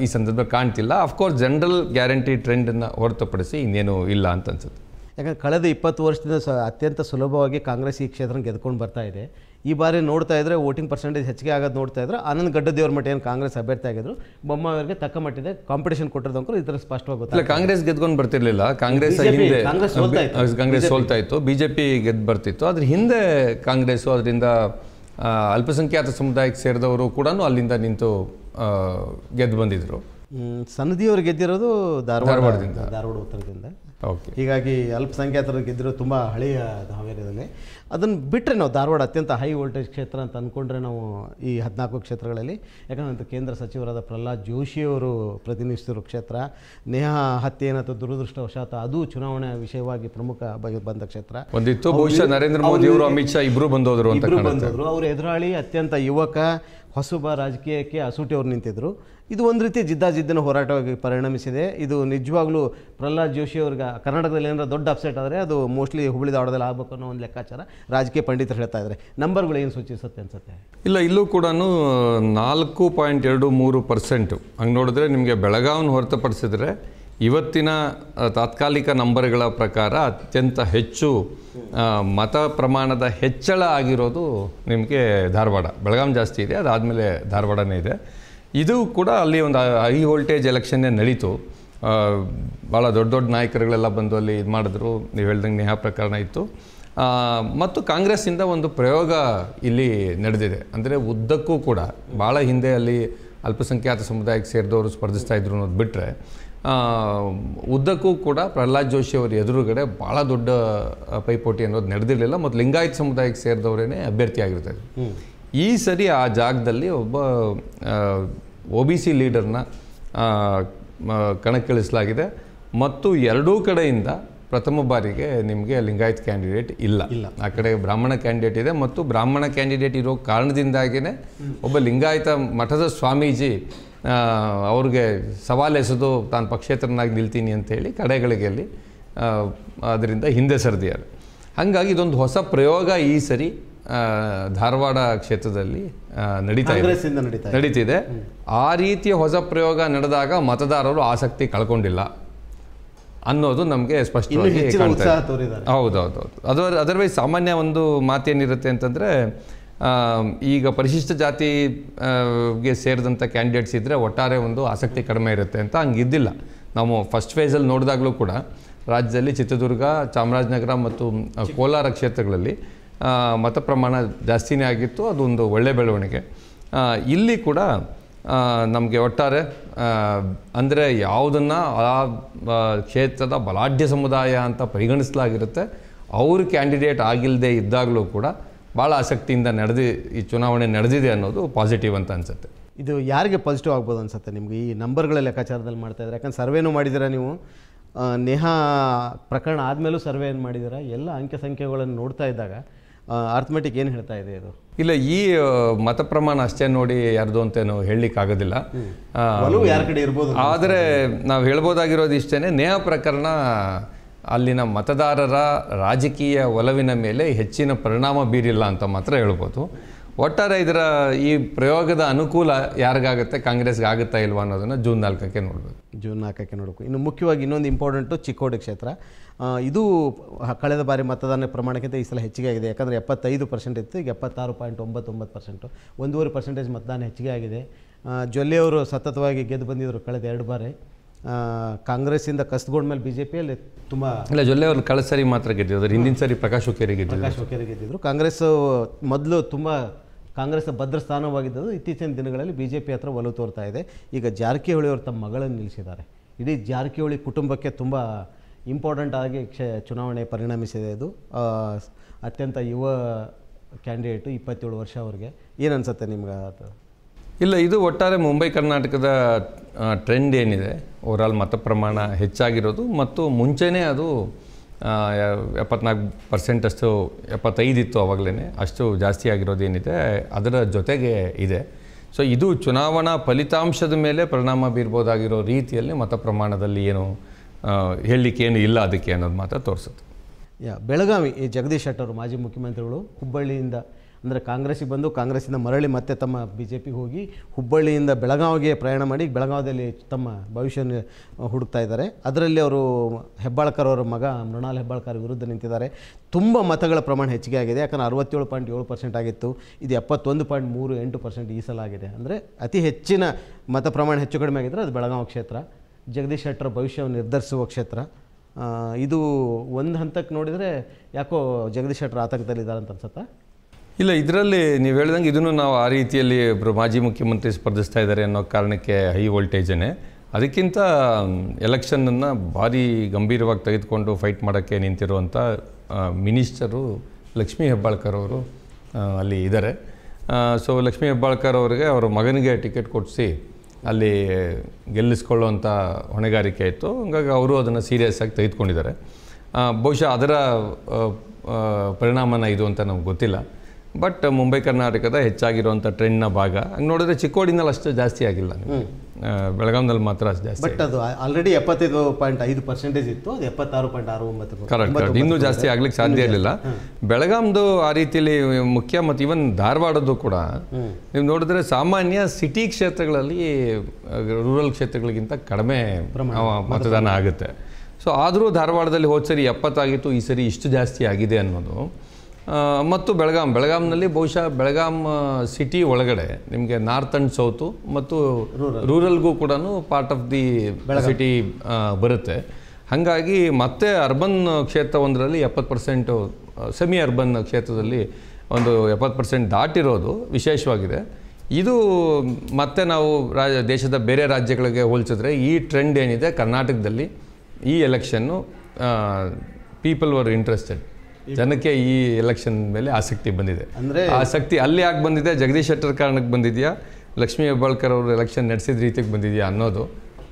ಈ ಸಂದರ್ಭ ಕಾಣ್ತಿಲ್ಲ ಅಫ್ಕೋರ್ಸ್ ಜನರಲ್ ಗ್ಯಾರಂಟಿ ಟ್ರೆಂಡನ್ನು ಹೊರತುಪಡಿಸಿ ಇನ್ನೇನು ಇಲ್ಲ ಅಂತ ಅನ್ಸುತ್ತೆ ಯಾಕಂದರೆ ಕಳೆದ ಇಪ್ಪತ್ತು ವರ್ಷದಿಂದ ಸ ಅತ್ಯಂತ ಸುಲಭವಾಗಿ ಕಾಂಗ್ರೆಸ್ ಈ ಕ್ಷೇತ್ರ ಗೆದ್ಕೊಂಡು ಬರ್ತಾ ಇದೆ ಈ ಬಾರಿ ನೋಡ್ತಾ ಇದ್ರೆ ವೋಟಿಂಗ್ ಪರ್ಸೆಂಟೇಜ್ ಹೆಚ್ಚಿಗೆ ಆಗೋದು ನೋಡ್ತಾ ಇದ್ರೆ ಆನಂದ್ ಗಡ್ಡ ದೇವ್ರ ಏನು ಕಾಂಗ್ರೆಸ್ ಅಭ್ಯರ್ಥಿ ಆಗಿದ್ರು ಅವರಿಗೆ ತಕ್ಕ ಮಟ್ಟಿದೆ ಕಾಂಪಿಟೇಷನ್ ಕೊಟ್ಟಿರೋದಂಕರು ಈ ಥರ ಸ್ಪಷ್ಟವಾಗಿ ಗೊತ್ತಿಲ್ಲ ಕಾಂಗ್ರೆಸ್ ಗೆದ್ಕೊಂಡು ಬರ್ತಿರ್ಲಿಲ್ಲ ಕಾಂಗ್ರೆಸ್ ಹಿಂದೆ ಕಾಂಗ್ರೆಸ್ ಸೋಲ್ತಾ ಇತ್ತು ಬಿಜೆಪಿ ಗೆದ್ದು ಬರ್ತಿತ್ತು ಅದ್ರ ಹಿಂದೆ ಕಾಂಗ್ರೆಸ್ ಅದರಿಂದ ಅಲ್ಪಸಂಖ್ಯಾತ ಸಮುದಾಯಕ್ಕೆ ಸೇರಿದವರು ಕೂಡ ಅಲ್ಲಿಂದ ನಿಂತು ಗೆದ್ದು ಬಂದಿದ್ರು ಸನ್ನದಿಯವರು ಗೆದ್ದಿರೋದು ಧಾರವಾಡದಿಂದ ಧಾರವಾಡ ಉತ್ತರದಿಂದ ಓಕೆ ಹೀಗಾಗಿ ಅಲ್ಪಸಂಖ್ಯಾತರು ಗೆದ್ದಿರೋದು ತುಂಬಾ ಹಳೆಯ ಹಾವೇರಿಯಲ್ಲಿ ಅದನ್ನು ಬಿಟ್ಟರೆ ನಾವು ಧಾರವಾಡ ಅತ್ಯಂತ ಹೈ ವೋಲ್ಟೇಜ್ ಕ್ಷೇತ್ರ ಅಂತ ಅಂದ್ಕೊಂಡ್ರೆ ನಾವು ಈ ಹದಿನಾಲ್ಕು ಕ್ಷೇತ್ರಗಳಲ್ಲಿ ಯಾಕಂದರೆ ಕೇಂದ್ರ ಸಚಿವರಾದ ಪ್ರಹ್ಲಾದ್ ಜೋಶಿಯವರು ಪ್ರತಿನಿಧಿಸಿರೋ ಕ್ಷೇತ್ರ ನೇಹ ಏನಾಯ್ತು ದುರದೃಷ್ಟವಶಾತ ಅದು ಚುನಾವಣೆ ವಿಷಯವಾಗಿ ಪ್ರಮುಖ ಬಂದ ಕ್ಷೇತ್ರ ಒಂದಿತ್ತು ಬಹುಶಃ ನರೇಂದ್ರ ಮೋದಿ ಅವರು ಅಮಿತ್ ಶಾ ಇಬ್ಬರು ಬಂದೋದರು ಅಂತ ಬಂದೋದ್ರು ಅವರು ಎದುರಾಳಿ ಅತ್ಯಂತ ಯುವಕ ಹೊಸಬ ರಾಜಕೀಯಕ್ಕೆ ಅಸೂಟಿ ಅವರು ನಿಂತಿದ್ದರು ಇದು ಒಂದು ರೀತಿ ಜಿದ್ದಾಜಿದ್ದಿನ ಹೋರಾಟವಾಗಿ ಪರಿಣಮಿಸಿದೆ ಇದು ನಿಜವಾಗ್ಲೂ ಪ್ರಹ್ಲಾದ್ ಜೋಶಿ ಅವ್ರಿಗೆ ಕರ್ನಾಟಕದಲ್ಲಿ ಏನಾರ ದೊಡ್ಡ ಅಪ್ಸೆಟ್ ಆದರೆ ಅದು ಮೋಸ್ಟ್ಲಿ ಹುಬ್ಬಳ್ಳಿ ದಾವಡದಲ್ಲಿ ಆಗಬೇಕು ಅನ್ನೋ ಒಂದು ಲೆಕ್ಕಾಚಾರ ರಾಜಕೀಯ ಪಂಡಿತರು ಹೇಳ್ತಾ ಇದ್ದಾರೆ ನಂಬರ್ಗಳು ಏನು ಸೂಚಿಸುತ್ತೆ ಅನಿಸುತ್ತೆ ಇಲ್ಲ ಇಲ್ಲೂ ಕೂಡ ನಾಲ್ಕು ಪಾಯಿಂಟ್ ಎರಡು ಮೂರು ಪರ್ಸೆಂಟು ಹಂಗೆ ನೋಡಿದ್ರೆ ನಿಮಗೆ ಬೆಳಗಾವಿನ ಹೊರತುಪಡಿಸಿದ್ರೆ ಇವತ್ತಿನ ತಾತ್ಕಾಲಿಕ ನಂಬರ್ಗಳ ಪ್ರಕಾರ ಅತ್ಯಂತ ಹೆಚ್ಚು ಮತ ಪ್ರಮಾಣದ ಹೆಚ್ಚಳ ಆಗಿರೋದು ನಿಮಗೆ ಧಾರವಾಡ ಬೆಳಗಾಂ ಜಾಸ್ತಿ ಇದೆ ಅದಾದಮೇಲೆ ಧಾರವಾಡನೇ ಇದೆ ಇದು ಕೂಡ ಅಲ್ಲಿ ಒಂದು ಹೈ ವೋಲ್ಟೇಜ್ ಎಲೆಕ್ಷನ್ನೇ ನಡೀತು ಭಾಳ ದೊಡ್ಡ ದೊಡ್ಡ ನಾಯಕರುಗಳೆಲ್ಲ ಬಂದು ಅಲ್ಲಿ ಇದು ಮಾಡಿದ್ರು ನೀವು ಹೇಳ್ದಂಗೆ ನೇಹ ಪ್ರಕರಣ ಇತ್ತು ಮತ್ತು ಕಾಂಗ್ರೆಸ್ಸಿಂದ ಒಂದು ಪ್ರಯೋಗ ಇಲ್ಲಿ ನಡೆದಿದೆ ಅಂದರೆ ಉದ್ದಕ್ಕೂ ಕೂಡ ಭಾಳ ಹಿಂದೆ ಅಲ್ಲಿ ಅಲ್ಪಸಂಖ್ಯಾತ ಸಮುದಾಯಕ್ಕೆ ಸೇರಿದವರು ಸ್ಪರ್ಧಿಸ್ತಾ ಇದ್ರು ಅನ್ನೋದು ಬಿಟ್ಟರೆ ಉದ್ದಕ್ಕೂ ಕೂಡ ಪ್ರಹ್ಲಾದ್ ಜೋಶಿ ಅವರ ಎದುರುಗಡೆ ಭಾಳ ದೊಡ್ಡ ಪೈಪೋಟಿ ಅನ್ನೋದು ನಡೆದಿರಲಿಲ್ಲ ಮತ್ತು ಲಿಂಗಾಯತ್ ಸಮುದಾಯಕ್ಕೆ ಸೇರಿದವರೇ ಅಭ್ಯರ್ಥಿಯಾಗಿರ್ತಾರೆ ಈ ಸರಿ ಆ ಜಾಗದಲ್ಲಿ ಒಬ್ಬ ಒ ಬಿ ಸಿ ಲೀಡರ್ನ ಕಣಕ್ಕಿಳಿಸಲಾಗಿದೆ ಮತ್ತು ಎರಡೂ ಕಡೆಯಿಂದ ಪ್ರಥಮ ಬಾರಿಗೆ ನಿಮಗೆ ಲಿಂಗಾಯತ್ ಕ್ಯಾಂಡಿಡೇಟ್ ಇಲ್ಲ ಆ ಕಡೆ ಬ್ರಾಹ್ಮಣ ಕ್ಯಾಂಡಿಡೇಟ್ ಇದೆ ಮತ್ತು ಬ್ರಾಹ್ಮಣ ಕ್ಯಾಂಡಿಡೇಟ್ ಇರೋ ಕಾರಣದಿಂದಾಗಿಯೇ ಒಬ್ಬ ಲಿಂಗಾಯತ ಮಠದ ಸ್ವಾಮೀಜಿ ಅವ್ರಿಗೆ ಸವಾಲೆಸೋದು ತಾನು ಪಕ್ಷೇತರನಾಗಿ ನಿಲ್ತೀನಿ ಅಂತೇಳಿ ಕಡೆಗಳಿಗೆ ಅಲ್ಲಿ ಅದರಿಂದ ಹಿಂದೆ ಸರಿದಿದ್ದಾರೆ ಹಾಗಾಗಿ ಇದೊಂದು ಹೊಸ ಪ್ರಯೋಗ ಈ ಸರಿ ಧಾರವಾಡ ಕ್ಷೇತ್ರದಲ್ಲಿ ನಡೀತಾ ನಡೀತಿದೆ ಆ ರೀತಿಯ ಹೊಸ ಪ್ರಯೋಗ ನಡೆದಾಗ ಮತದಾರರು ಆಸಕ್ತಿ ಕಳ್ಕೊಂಡಿಲ್ಲ ಅನ್ನೋದು ನಮಗೆ ಸ್ಪಷ್ಟವಾಗಿ ಹೌದು ಅದರ ಅದರ್ವೈಸ್ ಸಾಮಾನ್ಯ ಒಂದು ಮಾತೇನಿರುತ್ತೆ ಅಂತಂದರೆ ಈಗ ಪರಿಶಿಷ್ಟ ಜಾತಿಗೆ ಸೇರಿದಂಥ ಕ್ಯಾಂಡಿಡೇಟ್ಸ್ ಇದ್ದರೆ ಒಟ್ಟಾರೆ ಒಂದು ಆಸಕ್ತಿ ಕಡಿಮೆ ಇರುತ್ತೆ ಅಂತ ಹಂಗಿದ್ದಿಲ್ಲ ನಾವು ಫಸ್ಟ್ ಫೇಸಲ್ಲಿ ನೋಡಿದಾಗಲೂ ಕೂಡ ರಾಜ್ಯದಲ್ಲಿ ಚಿತ್ರದುರ್ಗ ಚಾಮರಾಜನಗರ ಮತ್ತು ಕೋಲಾರ ಕ್ಷೇತ್ರಗಳಲ್ಲಿ ಮತ ಪ್ರಮಾಣ ಜಾಸ್ತಿನೇ ಆಗಿತ್ತು ಅದೊಂದು ಒಳ್ಳೆಯ ಬೆಳವಣಿಗೆ ಇಲ್ಲಿ ಕೂಡ ನಮಗೆ ಒಟ್ಟಾರೆ ಅಂದರೆ ಯಾವುದನ್ನು ಆ ಕ್ಷೇತ್ರದ ಬಲಾಢ್ಯ ಸಮುದಾಯ ಅಂತ ಪರಿಗಣಿಸಲಾಗಿರುತ್ತೆ ಅವರು ಕ್ಯಾಂಡಿಡೇಟ್ ಆಗಿಲ್ಲದೆ ಇದ್ದಾಗಲೂ ಕೂಡ ಭಾಳ ಆಸಕ್ತಿಯಿಂದ ನಡೆದಿ ಈ ಚುನಾವಣೆ ನಡೆದಿದೆ ಅನ್ನೋದು ಪಾಸಿಟಿವ್ ಅಂತ ಅನಿಸುತ್ತೆ ಇದು ಯಾರಿಗೆ ಪಾಸಿಟಿವ್ ಆಗ್ಬೋದು ಅನ್ಸುತ್ತೆ ನಿಮಗೆ ಈ ನಂಬರ್ಗಳ ಲೆಕ್ಕಾಚಾರದಲ್ಲಿ ಮಾಡ್ತಾ ಇದ್ದಾರೆ ಯಾಕಂದ್ರೆ ಸರ್ವೇನೂ ಮಾಡಿದ್ದೀರಾ ನೀವು ನೇಹಾ ಪ್ರಕರಣ ಆದಮೇಲೂ ಸರ್ವೇ ಏನು ಮಾಡಿದ್ದೀರಾ ಎಲ್ಲ ಅಂಕೆ ಸಂಖ್ಯೆಗಳನ್ನು ನೋಡ್ತಾ ಇದ್ದಾಗ ಆರ್ಥಮೆಟಿಕ್ ಏನು ಹೇಳ್ತಾ ಇದೆ ಇದು ಇಲ್ಲ ಈ ಮತ ಪ್ರಮಾಣ ಅಷ್ಟೇ ನೋಡಿ ಯಾರ್ದು ಅಂತೇನು ಹೇಳಲಿಕ್ಕೆ ಯಾರ ಕಡೆ ಇರ್ಬೋದು ಆದರೆ ನಾವು ಹೇಳ್ಬೋದಾಗಿರೋದು ಇಷ್ಟೇ ನೇಹ ಪ್ರಕರಣ ಅಲ್ಲಿನ ಮತದಾರರ ರಾಜಕೀಯ ಒಲವಿನ ಮೇಲೆ ಹೆಚ್ಚಿನ ಪರಿಣಾಮ ಬೀರಿಲ್ಲ ಅಂತ ಮಾತ್ರ ಹೇಳ್ಬೋದು ಒಟ್ಟಾರೆ ಇದರ ಈ ಪ್ರಯೋಗದ ಅನುಕೂಲ ಯಾರಿಗಾಗುತ್ತೆ ಕಾಂಗ್ರೆಸ್ಗೆ ಆಗುತ್ತಾ ಇಲ್ವಾ ಅನ್ನೋದನ್ನು ಜೂನ್ ನಾಲ್ಕಕ್ಕೆ ನೋಡಬೇಕು ಜೂನ್ ನಾಲ್ಕಕ್ಕೆ ನೋಡಬೇಕು ಇನ್ನು ಮುಖ್ಯವಾಗಿ ಇನ್ನೊಂದು ಇಂಪಾರ್ಟೆಂಟು ಚಿಕ್ಕೋಡಿ ಕ್ಷೇತ್ರ ಇದು ಕಳೆದ ಬಾರಿ ಮತದಾನ ಪ್ರಮಾಣಕ್ಕಿಂತ ಈ ಸಲ ಹೆಚ್ಚಿಗೆ ಆಗಿದೆ ಯಾಕಂದರೆ ಎಪ್ಪತ್ತೈದು ಪರ್ಸೆಂಟ್ ಇತ್ತು ಈಗ ಎಪ್ಪತ್ತಾರು ಪಾಯಿಂಟ್ ಒಂಬತ್ತೊಂಬತ್ತು ಪರ್ಸೆಂಟು ಒಂದೂವರೆ ಪರ್ಸೆಂಟೇಜ್ ಮತದಾನ ಹೆಚ್ಚಿಗೆ ಆಗಿದೆ ಜೊಲ್ಲೆಯವರು ಸತತವಾಗಿ ಗೆದ್ದು ಬಂದಿದ್ದರು ಕಳೆದ ಎರಡು ಬಾರಿ ಕಾಂಗ್ರೆಸ್ಸಿಂದ ಕಸ್ತಗೊಂಡ ಮೇಲೆ ಬಿ ಜೆ ಪಿಯಲ್ಲಿ ತುಂಬ ಇಲ್ಲ ಜೊಲ್ಲೆ ಅವರು ಕಳೆದ ಸರಿ ಮಾತ್ರ ಗೆದ್ದಿದ್ದಾರೆ ಹಿಂದಿನ ಸರಿ ಪ್ರಕಾಶ್ ಹುಕೇರಿ ಗೆದ್ದು ಪ್ರಕಾಶ್ ಹುಕೇರಿ ಗೆದ್ದಿದ್ರು ಕಾಂಗ್ರೆಸ್ ಮೊದಲು ತುಂಬ ಕಾಂಗ್ರೆಸ್ ಭದ್ರ ಸ್ಥಾನವಾಗಿದ್ದದು ಇತ್ತೀಚಿನ ದಿನಗಳಲ್ಲಿ ಬಿ ಜೆ ಪಿ ಹತ್ರ ಒಲವು ತೋರ್ತಾ ಇದೆ ಈಗ ಜಾರಕಿಹೊಳಿ ಅವರು ತಮ್ಮ ಮಗಳನ್ನು ನಿಲ್ಲಿಸಿದ್ದಾರೆ ಇಡೀ ಜಾರಕಿಹೊಳಿ ಕುಟುಂಬಕ್ಕೆ ತುಂಬ ಇಂಪಾರ್ಟೆಂಟ್ ಆಗಿ ಕ್ಷೇ ಚುನಾವಣೆ ಪರಿಣಮಿಸಿದೆ ಅದು ಅತ್ಯಂತ ಯುವ ಕ್ಯಾಂಡಿಡೇಟು ಇಪ್ಪತ್ತೇಳು ವರ್ಷ ಅವ್ರಿಗೆ ಏನು ನಿಮ್ಗೆ ಅದು ಇಲ್ಲ ಇದು ಒಟ್ಟಾರೆ ಮುಂಬೈ ಕರ್ನಾಟಕದ ಟ್ರೆಂಡ್ ಏನಿದೆ ಓವರಾಲ್ ಮತ ಪ್ರಮಾಣ ಹೆಚ್ಚಾಗಿರೋದು ಮತ್ತು ಮುಂಚೆನೇ ಅದು ಎಪ್ಪತ್ನಾಲ್ಕು ಪರ್ಸೆಂಟ್ ಅಷ್ಟು ಎಪ್ಪತ್ತೈದಿತ್ತು ಆವಾಗಲೇ ಅಷ್ಟು ಜಾಸ್ತಿ ಆಗಿರೋದೇನಿದೆ ಅದರ ಜೊತೆಗೆ ಇದೆ ಸೊ ಇದು ಚುನಾವಣಾ ಫಲಿತಾಂಶದ ಮೇಲೆ ಪರಿಣಾಮ ಬೀರ್ಬೋದಾಗಿರೋ ರೀತಿಯಲ್ಲಿ ಮತ ಪ್ರಮಾಣದಲ್ಲಿ ಏನು ಹೇಳಲಿಕ್ಕೆ ಏನು ಇಲ್ಲ ಅದಕ್ಕೆ ಅನ್ನೋದು ಮಾತ್ರ ತೋರಿಸುತ್ತೆ ಯಾ ಬೆಳಗಾವಿ ಈ ಜಗದೀಶ್ ಶೆಟ್ಟರ್ ಮಾಜಿ ಮುಖ್ಯಮಂತ್ರಿಗಳು ಹುಬ್ಬಳ್ಳಿಯಿಂದ ಅಂದರೆ ಕಾಂಗ್ರೆಸ್ಗೆ ಬಂದು ಕಾಂಗ್ರೆಸ್ಸಿಂದ ಮರಳಿ ಮತ್ತೆ ತಮ್ಮ ಬಿ ಜೆ ಪಿಗೆ ಹೋಗಿ ಹುಬ್ಬಳ್ಳಿಯಿಂದ ಬೆಳಗಾವಿಗೆ ಪ್ರಯಾಣ ಮಾಡಿ ಬೆಳಗಾವಿಯಲ್ಲಿ ತಮ್ಮ ಭವಿಷ್ಯನ ಹುಡುಕ್ತಾ ಇದ್ದಾರೆ ಅದರಲ್ಲಿ ಅವರು ಹೆಬ್ಬಾಳ್ಕರ್ ಅವರ ಮಗ ಮೃಣಾಲ್ ಹೆಬ್ಬಾಳ್ಕರ್ ವಿರುದ್ಧ ನಿಂತಿದ್ದಾರೆ ತುಂಬ ಮತಗಳ ಪ್ರಮಾಣ ಹೆಚ್ಚಿಗೆ ಆಗಿದೆ ಯಾಕಂದರೆ ಅರವತ್ತೇಳು ಪಾಯಿಂಟ್ ಏಳು ಪರ್ಸೆಂಟ್ ಆಗಿತ್ತು ಇದು ಎಪ್ಪತ್ತೊಂದು ಪಾಯಿಂಟ್ ಮೂರು ಎಂಟು ಪರ್ಸೆಂಟ್ ಈ ಸಲ ಆಗಿದೆ ಅಂದರೆ ಅತಿ ಹೆಚ್ಚಿನ ಮತ ಪ್ರಮಾಣ ಹೆಚ್ಚು ಕಡಿಮೆ ಆಗಿದ್ದರೆ ಅದು ಬೆಳಗಾವಿ ಕ್ಷೇತ್ರ ಜಗದೀಶ್ ಶೆಟ್ಟರ್ ಭವಿಷ್ಯವನ್ನು ನಿರ್ಧರಿಸುವ ಕ್ಷೇತ್ರ ಇದು ಒಂದು ಹಂತಕ್ಕೆ ನೋಡಿದರೆ ಯಾಕೋ ಜಗದೀಶ್ ಶೆಟ್ಟರ್ ಆತಂಕದಲ್ಲಿದ್ದಾರೆ ಅಂತ ಅನ್ಸುತ್ತಾ ಇಲ್ಲ ಇದರಲ್ಲಿ ನೀವು ಹೇಳ್ದಂಗೆ ಇದನ್ನು ನಾವು ಆ ರೀತಿಯಲ್ಲಿ ಒಬ್ಬರು ಮಾಜಿ ಮುಖ್ಯಮಂತ್ರಿ ಸ್ಪರ್ಧಿಸ್ತಾ ಇದ್ದಾರೆ ಅನ್ನೋ ಕಾರಣಕ್ಕೆ ಹೈ ವೋಲ್ಟೇಜೇ ಅದಕ್ಕಿಂತ ಎಲೆಕ್ಷನನ್ನು ಭಾರಿ ಗಂಭೀರವಾಗಿ ತೆಗೆದುಕೊಂಡು ಫೈಟ್ ಮಾಡೋಕ್ಕೆ ನಿಂತಿರುವಂಥ ಮಿನಿಸ್ಟರು ಲಕ್ಷ್ಮೀ ಹೆಬ್ಬಾಳ್ಕರ್ ಅವರು ಅಲ್ಲಿ ಇದ್ದಾರೆ ಸೊ ಲಕ್ಷ್ಮೀ ಹೆಬ್ಬಾಳ್ಕರ್ ಅವರಿಗೆ ಅವರ ಮಗನಿಗೆ ಟಿಕೆಟ್ ಕೊಡಿಸಿ ಅಲ್ಲಿ ಗೆಲ್ಲಿಸ್ಕೊಳ್ಳುವಂಥ ಹೊಣೆಗಾರಿಕೆ ಇತ್ತು ಹಂಗಾಗಿ ಅವರು ಅದನ್ನು ಸೀರಿಯಸ್ ಆಗಿ ತೆಗೆದುಕೊಂಡಿದ್ದಾರೆ ಬಹುಶಃ ಅದರ ಪರಿಣಾಮನ ಇದು ಅಂತ ನಮ್ಗೆ ಗೊತ್ತಿಲ್ಲ ಬಟ್ ಮುಂಬೈ ಕರ್ನಾಟಕದ ಹೆಚ್ಚಾಗಿರುವಂಥ ಟ್ರೆಂಡ್ನ ಭಾಗ ಹಂಗೆ ನೋಡಿದ್ರೆ ಚಿಕ್ಕೋಡಿನಲ್ಲಿ ಅಷ್ಟು ಜಾಸ್ತಿ ಆಗಿಲ್ಲ ಬೆಳಗಾವಿನಲ್ಲಿ ಮಾತ್ರ ಜಾಸ್ತಿ ಬಟ್ ಅದು ಆಲ್ರೆಡಿ ಎಪ್ಪತ್ತೈದು ಪಾಯಿಂಟ್ ಐದು ಪರ್ಸೆಂಟೇಜ್ ಇತ್ತು ಅದು ಎಪ್ಪತ್ತಾರು ಪಾಯಿಂಟ್ ಆರು ಒಂಬತ್ತು ಕರೆಕ್ಟ್ ಇನ್ನೂ ಜಾಸ್ತಿ ಆಗ್ಲಿಕ್ಕೆ ಸಾಧ್ಯ ಇರಲಿಲ್ಲ ಬೆಳಗಾಂದು ಆ ರೀತಿಯಲ್ಲಿ ಮುಖ್ಯ ಮತ್ತು ಈವನ್ ಧಾರವಾಡದ್ದು ಕೂಡ ನೀವು ನೋಡಿದ್ರೆ ಸಾಮಾನ್ಯ ಸಿಟಿ ಕ್ಷೇತ್ರಗಳಲ್ಲಿ ರೂರಲ್ ಕ್ಷೇತ್ರಗಳಿಗಿಂತ ಕಡಿಮೆ ಮತದಾನ ಆಗುತ್ತೆ ಸೊ ಆದರೂ ಧಾರವಾಡದಲ್ಲಿ ಹೋದ್ಸರಿ ಸರಿ ಎಪ್ಪತ್ತಾಗಿತ್ತು ಈ ಸರಿ ಇಷ್ಟು ಜಾಸ್ತಿ ಆಗಿದೆ ಅನ್ನೋದು ಮತ್ತು ಬೆಳಗಾಂ ಬೆಳಗಾಂನಲ್ಲಿ ಬಹುಶಃ ಬೆಳಗಾಂ ಸಿಟಿ ಒಳಗಡೆ ನಿಮಗೆ ನಾರ್ತ್ ಆ್ಯಂಡ್ ಸೌತು ಮತ್ತು ರೂರಲ್ಗೂ ಕೂಡ ಪಾರ್ಟ್ ಆಫ್ ದಿ ಸಿಟಿ ಬರುತ್ತೆ ಹಾಗಾಗಿ ಮತ್ತೆ ಅರ್ಬನ್ ಕ್ಷೇತ್ರ ಒಂದರಲ್ಲಿ ಎಪ್ಪತ್ತು ಪರ್ಸೆಂಟು ಸೆಮಿ ಅರ್ಬನ್ ಕ್ಷೇತ್ರದಲ್ಲಿ ಒಂದು ಎಪ್ಪತ್ತು ಪರ್ಸೆಂಟ್ ದಾಟಿರೋದು ವಿಶೇಷವಾಗಿದೆ ಇದು ಮತ್ತೆ ನಾವು ರಾಜ ದೇಶದ ಬೇರೆ ರಾಜ್ಯಗಳಿಗೆ ಹೋಲಿಸಿದ್ರೆ ಈ ಟ್ರೆಂಡ್ ಏನಿದೆ ಕರ್ನಾಟಕದಲ್ಲಿ ಈ ಎಲೆಕ್ಷನ್ನು ಪೀಪಲ್ ವರ್ ಇಂಟ್ರೆಸ್ಟೆಡ್ ಜನಕ್ಕೆ ಈ ಎಲೆಕ್ಷನ್ ಮೇಲೆ ಆಸಕ್ತಿ ಬಂದಿದೆ ಅಂದರೆ ಆಸಕ್ತಿ ಅಲ್ಲಿ ಯಾಕೆ ಬಂದಿದೆ ಜಗದೀಶ್ ಶೆಟ್ಟರ್ ಕಾರಣಕ್ಕೆ ಬಂದಿದೆಯಾ ಲಕ್ಷ್ಮೀ ಹೆಬ್ಬಾಳ್ಕರ್ ಅವರು ಎಲೆಕ್ಷನ್ ನಡೆಸಿದ ರೀತಿಗೆ ಬಂದಿದೆಯಾ ಅನ್ನೋದು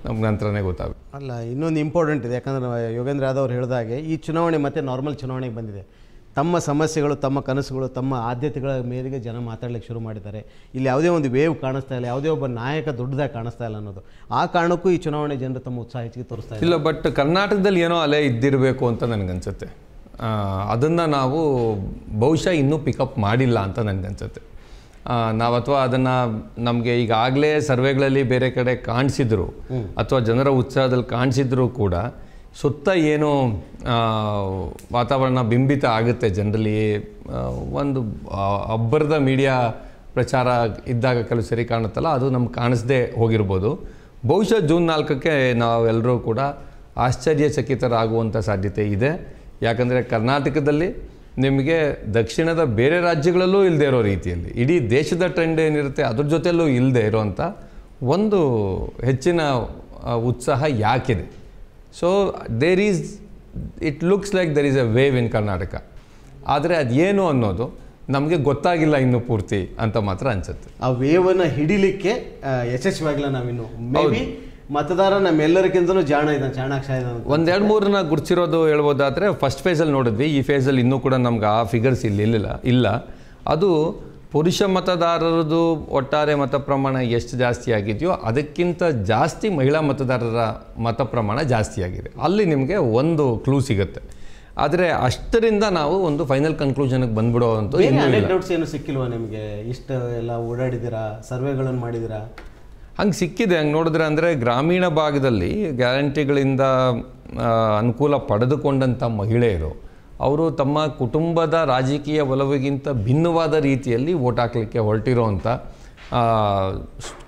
ನಮ್ಗೆ ನಂತರನೇ ಗೊತ್ತಾಗುತ್ತೆ ಅಲ್ಲ ಇನ್ನೊಂದು ಇಂಪಾರ್ಟೆಂಟ್ ಇದೆ ಯಾಕಂದರೆ ಯೋಗೇಂದ್ರ ಯಾದವ್ ಅವರು ಹೇಳಿದಾಗೆ ಈ ಚುನಾವಣೆ ಮತ್ತೆ ನಾರ್ಮಲ್ ಚುನಾವಣೆಗೆ ಬಂದಿದೆ ತಮ್ಮ ಸಮಸ್ಯೆಗಳು ತಮ್ಮ ಕನಸುಗಳು ತಮ್ಮ ಆದ್ಯತೆಗಳ ಮೇರೆಗೆ ಜನ ಮಾತಾಡ್ಲಿಕ್ಕೆ ಶುರು ಮಾಡಿದ್ದಾರೆ ಇಲ್ಲಿ ಯಾವುದೇ ಒಂದು ವೇವ್ ಕಾಣಿಸ್ತಾ ಇಲ್ಲ ಯಾವುದೇ ಒಬ್ಬ ನಾಯಕ ದೊಡ್ಡದಾಗಿ ಕಾಣಿಸ್ತಾ ಇಲ್ಲ ಅನ್ನೋದು ಆ ಕಾರಣಕ್ಕೂ ಈ ಚುನಾವಣೆ ಜನರು ತಮ್ಮ ಉತ್ಸಾಹ ಹೆಚ್ಚಿಗೆ ತೋರಿಸ್ತಾ ಇಲ್ಲ ಬಟ್ ಕರ್ನಾಟಕದಲ್ಲಿ ಏನೋ ಅಲೆ ಇದ್ದಿರಬೇಕು ಅಂತ ನನಗನ್ಸುತ್ತೆ ಅದನ್ನು ನಾವು ಬಹುಶಃ ಇನ್ನೂ ಪಿಕಪ್ ಮಾಡಿಲ್ಲ ಅಂತ ನನಗೆ ಅನಿಸುತ್ತೆ ನಾವು ಅಥವಾ ಅದನ್ನು ನಮಗೆ ಈಗಾಗಲೇ ಸರ್ವೆಗಳಲ್ಲಿ ಬೇರೆ ಕಡೆ ಕಾಣಿಸಿದ್ರು ಅಥವಾ ಜನರ ಉತ್ಸಾಹದಲ್ಲಿ ಕಾಣಿಸಿದ್ರೂ ಕೂಡ ಸುತ್ತ ಏನು ವಾತಾವರಣ ಬಿಂಬಿತ ಆಗುತ್ತೆ ಜನರಲ್ಲಿ ಒಂದು ಅಬ್ಬರದ ಮೀಡಿಯಾ ಪ್ರಚಾರ ಇದ್ದಾಗ ಕೆಲವು ಸರಿ ಕಾಣುತ್ತಲ್ಲ ಅದು ನಮ್ಗೆ ಕಾಣಿಸ್ದೇ ಹೋಗಿರ್ಬೋದು ಬಹುಶಃ ಜೂನ್ ನಾಲ್ಕಕ್ಕೆ ನಾವೆಲ್ಲರೂ ಕೂಡ ಆಶ್ಚರ್ಯಚಕಿತರಾಗುವಂಥ ಸಾಧ್ಯತೆ ಇದೆ ಯಾಕಂದರೆ ಕರ್ನಾಟಕದಲ್ಲಿ ನಿಮಗೆ ದಕ್ಷಿಣದ ಬೇರೆ ರಾಜ್ಯಗಳಲ್ಲೂ ಇಲ್ಲದೆ ಇರೋ ರೀತಿಯಲ್ಲಿ ಇಡೀ ದೇಶದ ಟ್ರೆಂಡ್ ಏನಿರುತ್ತೆ ಅದ್ರ ಜೊತೆಯಲ್ಲೂ ಇಲ್ಲದೆ ಇರೋವಂಥ ಒಂದು ಹೆಚ್ಚಿನ ಉತ್ಸಾಹ ಯಾಕಿದೆ so there is it looks like there is a wave in Karnataka ಆದರೆ ಅದೇನು ಅನ್ನೋದು ನಮಗೆ ಗೊತ್ತಾಗಿಲ್ಲ ಇನ್ನು ಪೂರ್ತಿ ಅಂತ ಮಾತ್ರ ಅನ್ಸುತ್ತೆ ಆ ವೇವನ್ನು ಹಿಡಿಲಿಕ್ಕೆ ಯಶಸ್ವಿಯಾಗಿಲ್ಲ ನಾವಿನ್ನು ಮತದಾರ ನಮ್ಮೆಲ್ಲರಿಗಿಂತಲೂ ಜಾಣ ಇದ್ದಾನೆ ಚಾಣಾಕ್ಷ ಒಂದೆರಡು ಮೂರನ್ನ ಗುರ್ಚಿರೋದು ಹೇಳ್ಬೋದಾದ್ರೆ ಫಸ್ಟ್ ಫೇಸಲ್ಲಿ ನೋಡಿದ್ವಿ ಈ ಫೇಸಲ್ಲಿ ಇನ್ನೂ ಕೂಡ ನಮ್ಗೆ ಆ ಫಿಗರ್ಸ್ ಇಲ್ಲಿ ಇಲ್ಲ ಇಲ್ಲ ಅದು ಪುರುಷ ಮತದಾರರದು ಒಟ್ಟಾರೆ ಮತ ಪ್ರಮಾಣ ಎಷ್ಟು ಜಾಸ್ತಿ ಆಗಿದೆಯೋ ಅದಕ್ಕಿಂತ ಜಾಸ್ತಿ ಮಹಿಳಾ ಮತದಾರರ ಮತ ಪ್ರಮಾಣ ಜಾಸ್ತಿ ಆಗಿದೆ ಅಲ್ಲಿ ನಿಮಗೆ ಒಂದು ಕ್ಲೂ ಸಿಗುತ್ತೆ ಆದರೆ ಅಷ್ಟರಿಂದ ನಾವು ಒಂದು ಫೈನಲ್ ಕನ್ಕ್ಲೂಷನ್ಗೆ ಬಂದ್ಬಿಡೋ ಅಂತ ಡೌಟ್ಸ್ ಏನು ಸಿಕ್ಕಿಲ್ವಾ ನಿಮಗೆ ಇಷ್ಟು ಎಲ್ಲ ಓಡಾಡಿದ್ದೀರಾ ಸರ್ವೆಗಳನ್ನು ಮಾಡಿದ್ದೀರಾ ಹಂಗೆ ಸಿಕ್ಕಿದೆ ಹಂಗೆ ನೋಡಿದ್ರೆ ಅಂದರೆ ಗ್ರಾಮೀಣ ಭಾಗದಲ್ಲಿ ಗ್ಯಾರಂಟಿಗಳಿಂದ ಅನುಕೂಲ ಪಡೆದುಕೊಂಡಂಥ ಮಹಿಳೆಯರು ಅವರು ತಮ್ಮ ಕುಟುಂಬದ ರಾಜಕೀಯ ಒಲವಿಗಿಂತ ಭಿನ್ನವಾದ ರೀತಿಯಲ್ಲಿ ಓಟ್ ಹಾಕಲಿಕ್ಕೆ ಹೊರಟಿರೋ ಅಂಥ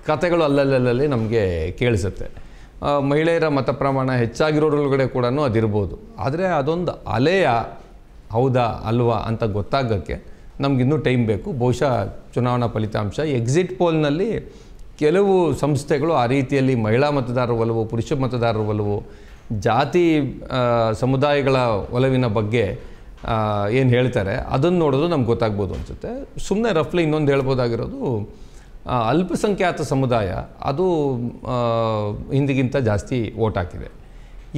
ಕಥೆಗಳು ಅಲ್ಲಲ್ಲಲ್ಲಿ ನಮಗೆ ಕೇಳಿಸುತ್ತೆ ಮಹಿಳೆಯರ ಮತ ಪ್ರಮಾಣ ಹೆಚ್ಚಾಗಿರೋರೊಳಗಡೆ ಕೂಡ ಅದಿರ್ಬೋದು ಆದರೆ ಅದೊಂದು ಅಲೆಯ ಹೌದಾ ಅಲ್ವಾ ಅಂತ ಗೊತ್ತಾಗೋಕ್ಕೆ ನಮಗಿನ್ನೂ ಟೈಮ್ ಬೇಕು ಬಹುಶಃ ಚುನಾವಣಾ ಫಲಿತಾಂಶ ಎಕ್ಸಿಟ್ ಪೋಲ್ನಲ್ಲಿ ಕೆಲವು ಸಂಸ್ಥೆಗಳು ಆ ರೀತಿಯಲ್ಲಿ ಮಹಿಳಾ ಮತದಾರರ ಒಲವು ಪುರುಷ ಮತದಾರರ ಒಲವು ಜಾತಿ ಸಮುದಾಯಗಳ ಒಲವಿನ ಬಗ್ಗೆ ಏನು ಹೇಳ್ತಾರೆ ಅದನ್ನು ನೋಡೋದು ನಮ್ಗೆ ಗೊತ್ತಾಗ್ಬೋದು ಅನಿಸುತ್ತೆ ಸುಮ್ಮನೆ ರಫ್ಲಿ ಇನ್ನೊಂದು ಹೇಳ್ಬೋದಾಗಿರೋದು ಅಲ್ಪಸಂಖ್ಯಾತ ಸಮುದಾಯ ಅದು ಹಿಂದಿಗಿಂತ ಜಾಸ್ತಿ ಓಟ್ ಹಾಕಿದೆ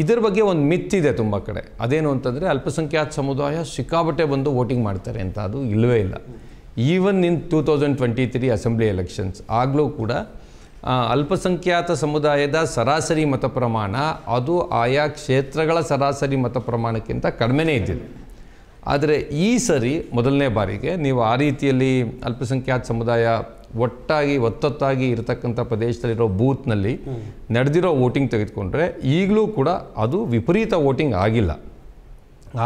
ಇದರ ಬಗ್ಗೆ ಒಂದು ಮಿತ್ತಿದೆ ತುಂಬ ಕಡೆ ಅದೇನು ಅಂತಂದರೆ ಅಲ್ಪಸಂಖ್ಯಾತ ಸಮುದಾಯ ಸಿಕ್ಕಾಬಟ್ಟೆ ಬಂದು ವೋಟಿಂಗ್ ಮಾಡ್ತಾರೆ ಅಂತ ಅದು ಇಲ್ಲವೇ ಇಲ್ಲ even in two thousand twenty three assembly elections ಆಗಲೂ ಕೂಡ ಅಲ್ಪಸಂಖ್ಯಾತ ಸಮುದಾಯದ ಸರಾಸರಿ ಮತ ಪ್ರಮಾಣ ಅದು ಆಯಾ ಕ್ಷೇತ್ರಗಳ ಸರಾಸರಿ ಮತ ಪ್ರಮಾಣಕ್ಕಿಂತ ಕಡಿಮೆನೇ ಇದ್ದಿದೆ ಆದರೆ ಈ ಸರಿ ಮೊದಲನೇ ಬಾರಿಗೆ ನೀವು ಆ ರೀತಿಯಲ್ಲಿ ಅಲ್ಪಸಂಖ್ಯಾತ ಸಮುದಾಯ ಒಟ್ಟಾಗಿ ಒತ್ತೊತ್ತಾಗಿ ಇರತಕ್ಕಂಥ ಪ್ರದೇಶದಲ್ಲಿರೋ ಬೂತ್ನಲ್ಲಿ ನಡೆದಿರೋ ವೋಟಿಂಗ್ ತೆಗೆದುಕೊಂಡ್ರೆ ಈಗಲೂ ಕೂಡ ಅದು ವಿಪರೀತ ವೋಟಿಂಗ್ ಆಗಿಲ್ಲ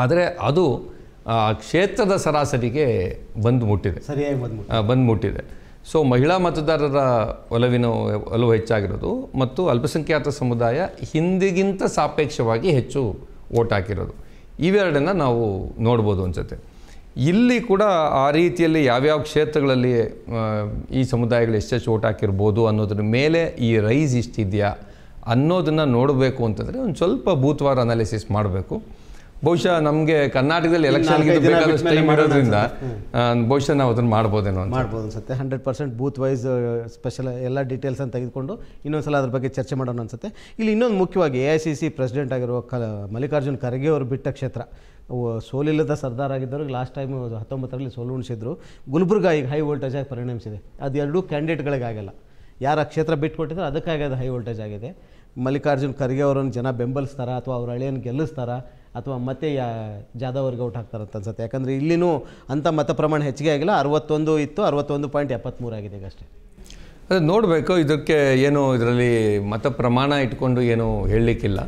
ಆದರೆ ಅದು ಆ ಕ್ಷೇತ್ರದ ಸರಾಸರಿಗೆ ಬಂದು ಮುಟ್ಟಿದೆ ಸರಿಯಾಗಿ ಬಂದು ಬಂದು ಮುಟ್ಟಿದೆ ಸೊ ಮಹಿಳಾ ಮತದಾರರ ಒಲವಿನ ಒಲವು ಹೆಚ್ಚಾಗಿರೋದು ಮತ್ತು ಅಲ್ಪಸಂಖ್ಯಾತ ಸಮುದಾಯ ಹಿಂದಿಗಿಂತ ಸಾಪೇಕ್ಷವಾಗಿ ಹೆಚ್ಚು ಓಟ್ ಹಾಕಿರೋದು ಇವೆರಡನ್ನು ನಾವು ನೋಡ್ಬೋದು ಅನಿಸುತ್ತೆ ಇಲ್ಲಿ ಕೂಡ ಆ ರೀತಿಯಲ್ಲಿ ಯಾವ್ಯಾವ ಕ್ಷೇತ್ರಗಳಲ್ಲಿ ಈ ಸಮುದಾಯಗಳು ಎಷ್ಟೆಷ್ಟು ಓಟ್ ಹಾಕಿರ್ಬೋದು ಅನ್ನೋದ್ರ ಮೇಲೆ ಈ ರೈಸ್ ಇಷ್ಟಿದೆಯಾ ಅನ್ನೋದನ್ನು ನೋಡಬೇಕು ಅಂತಂದರೆ ಒಂದು ಸ್ವಲ್ಪ ಭೂತ್ವಾರ ಅನಾಲಿಸಿಸ್ ಮಾಡಬೇಕು ಬಹುಶಃ ನಮಗೆ ಕರ್ನಾಟಕದಲ್ಲಿ ಎಲೆಕ್ಷನ್ ಮಾಡೋದ್ರಿಂದ ಬಹುಶಃ ನಾವು ಅದನ್ನು ಮಾಡ್ಬೋದೇನೋ ಮಾಡ್ಬೋದು ಅನ್ಸುತ್ತೆ hundred percent booth wise special ಎಲ್ಲ ಡೀಟೇಲ್ಸನ್ನು ತೆಗೆದುಕೊಂಡು ಇನ್ನೊಂದ್ಸಲ ಅದ್ರ ಬಗ್ಗೆ ಚರ್ಚೆ ಮಾಡೋಣ ಅನ್ಸುತ್ತೆ ಇಲ್ಲಿ ಇನ್ನೊಂದು ಮುಖ್ಯವಾಗಿ A I C C president ಆಗಿರುವ ಕ ಮಲ್ಲಿಕಾರ್ಜುನ್ ಖರ್ಗೆ ಅವರು ಬಿಟ್ಟ ಕ್ಷೇತ್ರ ಸೋಲಿಲ್ಲದ ಸರ್ದಾರ್ ಆಗಿದ್ದರು ಲಾಸ್ಟ್ ಟೈಮ್ ಹತ್ತೊಂಬತ್ತರಲ್ಲಿ ಸೋಲು ಉಣಿಸಿದ್ರು ಗುಲ್ಬರ್ಗ ಈಗ ಹೈ ವೋಲ್ಟೇಜ್ ಆಗಿ ಪರಿಣಮಿಸಿದೆ ಅದೆರಡೂ ಕ್ಯಾಂಡಿಡೇಟ್ಗಳಿಗಾಗಲ್ಲ ಯಾರು ಆ ಕ್ಷೇತ್ರ ಬಿಟ್ಕೊಟ್ಟಿದ್ರು ಅದಕ್ಕಾಗಿ ಅದು ಹೈ ವೋಲ್ಟೇಜ್ ಆಗಿದೆ ಮಲ್ಲಿಕಾರ್ಜುನ್ ಖರ್ಗೆ ಅವರನ್ನು ಜನ ಬೆಂಬಲಿಸ್ತಾರ ಅಥವಾ ಅವ್ರ ಹಳೆಯನ್ನು ಗೆಲ್ಲಿಸ್ತಾರಾ ಅಥವಾ ಮತ್ತೆ ಯಾ ಜಾಧವ್ ಅವ್ರಿಗೆ ಔಟ್ ಹಾಕ್ತಾರಂತ ಅನ್ಸುತ್ತೆ ಯಾಕಂದರೆ ಇಲ್ಲಿನೂ ಅಂಥ ಮತ ಪ್ರಮಾಣ ಹೆಚ್ಚಿಗೆ ಆಗಿಲ್ಲ ಅರವತ್ತೊಂದು ಇತ್ತು ಅರವತ್ತೊಂದು ಪಾಯಿಂಟ್ ಎಪ್ಪತ್ತ್ಮೂರು ಆಗಿದೆ ಈಗ ಅಷ್ಟೇ ಅದು ನೋಡಬೇಕು ಇದಕ್ಕೆ ಏನು ಇದರಲ್ಲಿ ಮತ ಪ್ರಮಾಣ ಇಟ್ಕೊಂಡು ಏನು ಹೇಳಲಿಕ್ಕಿಲ್ಲ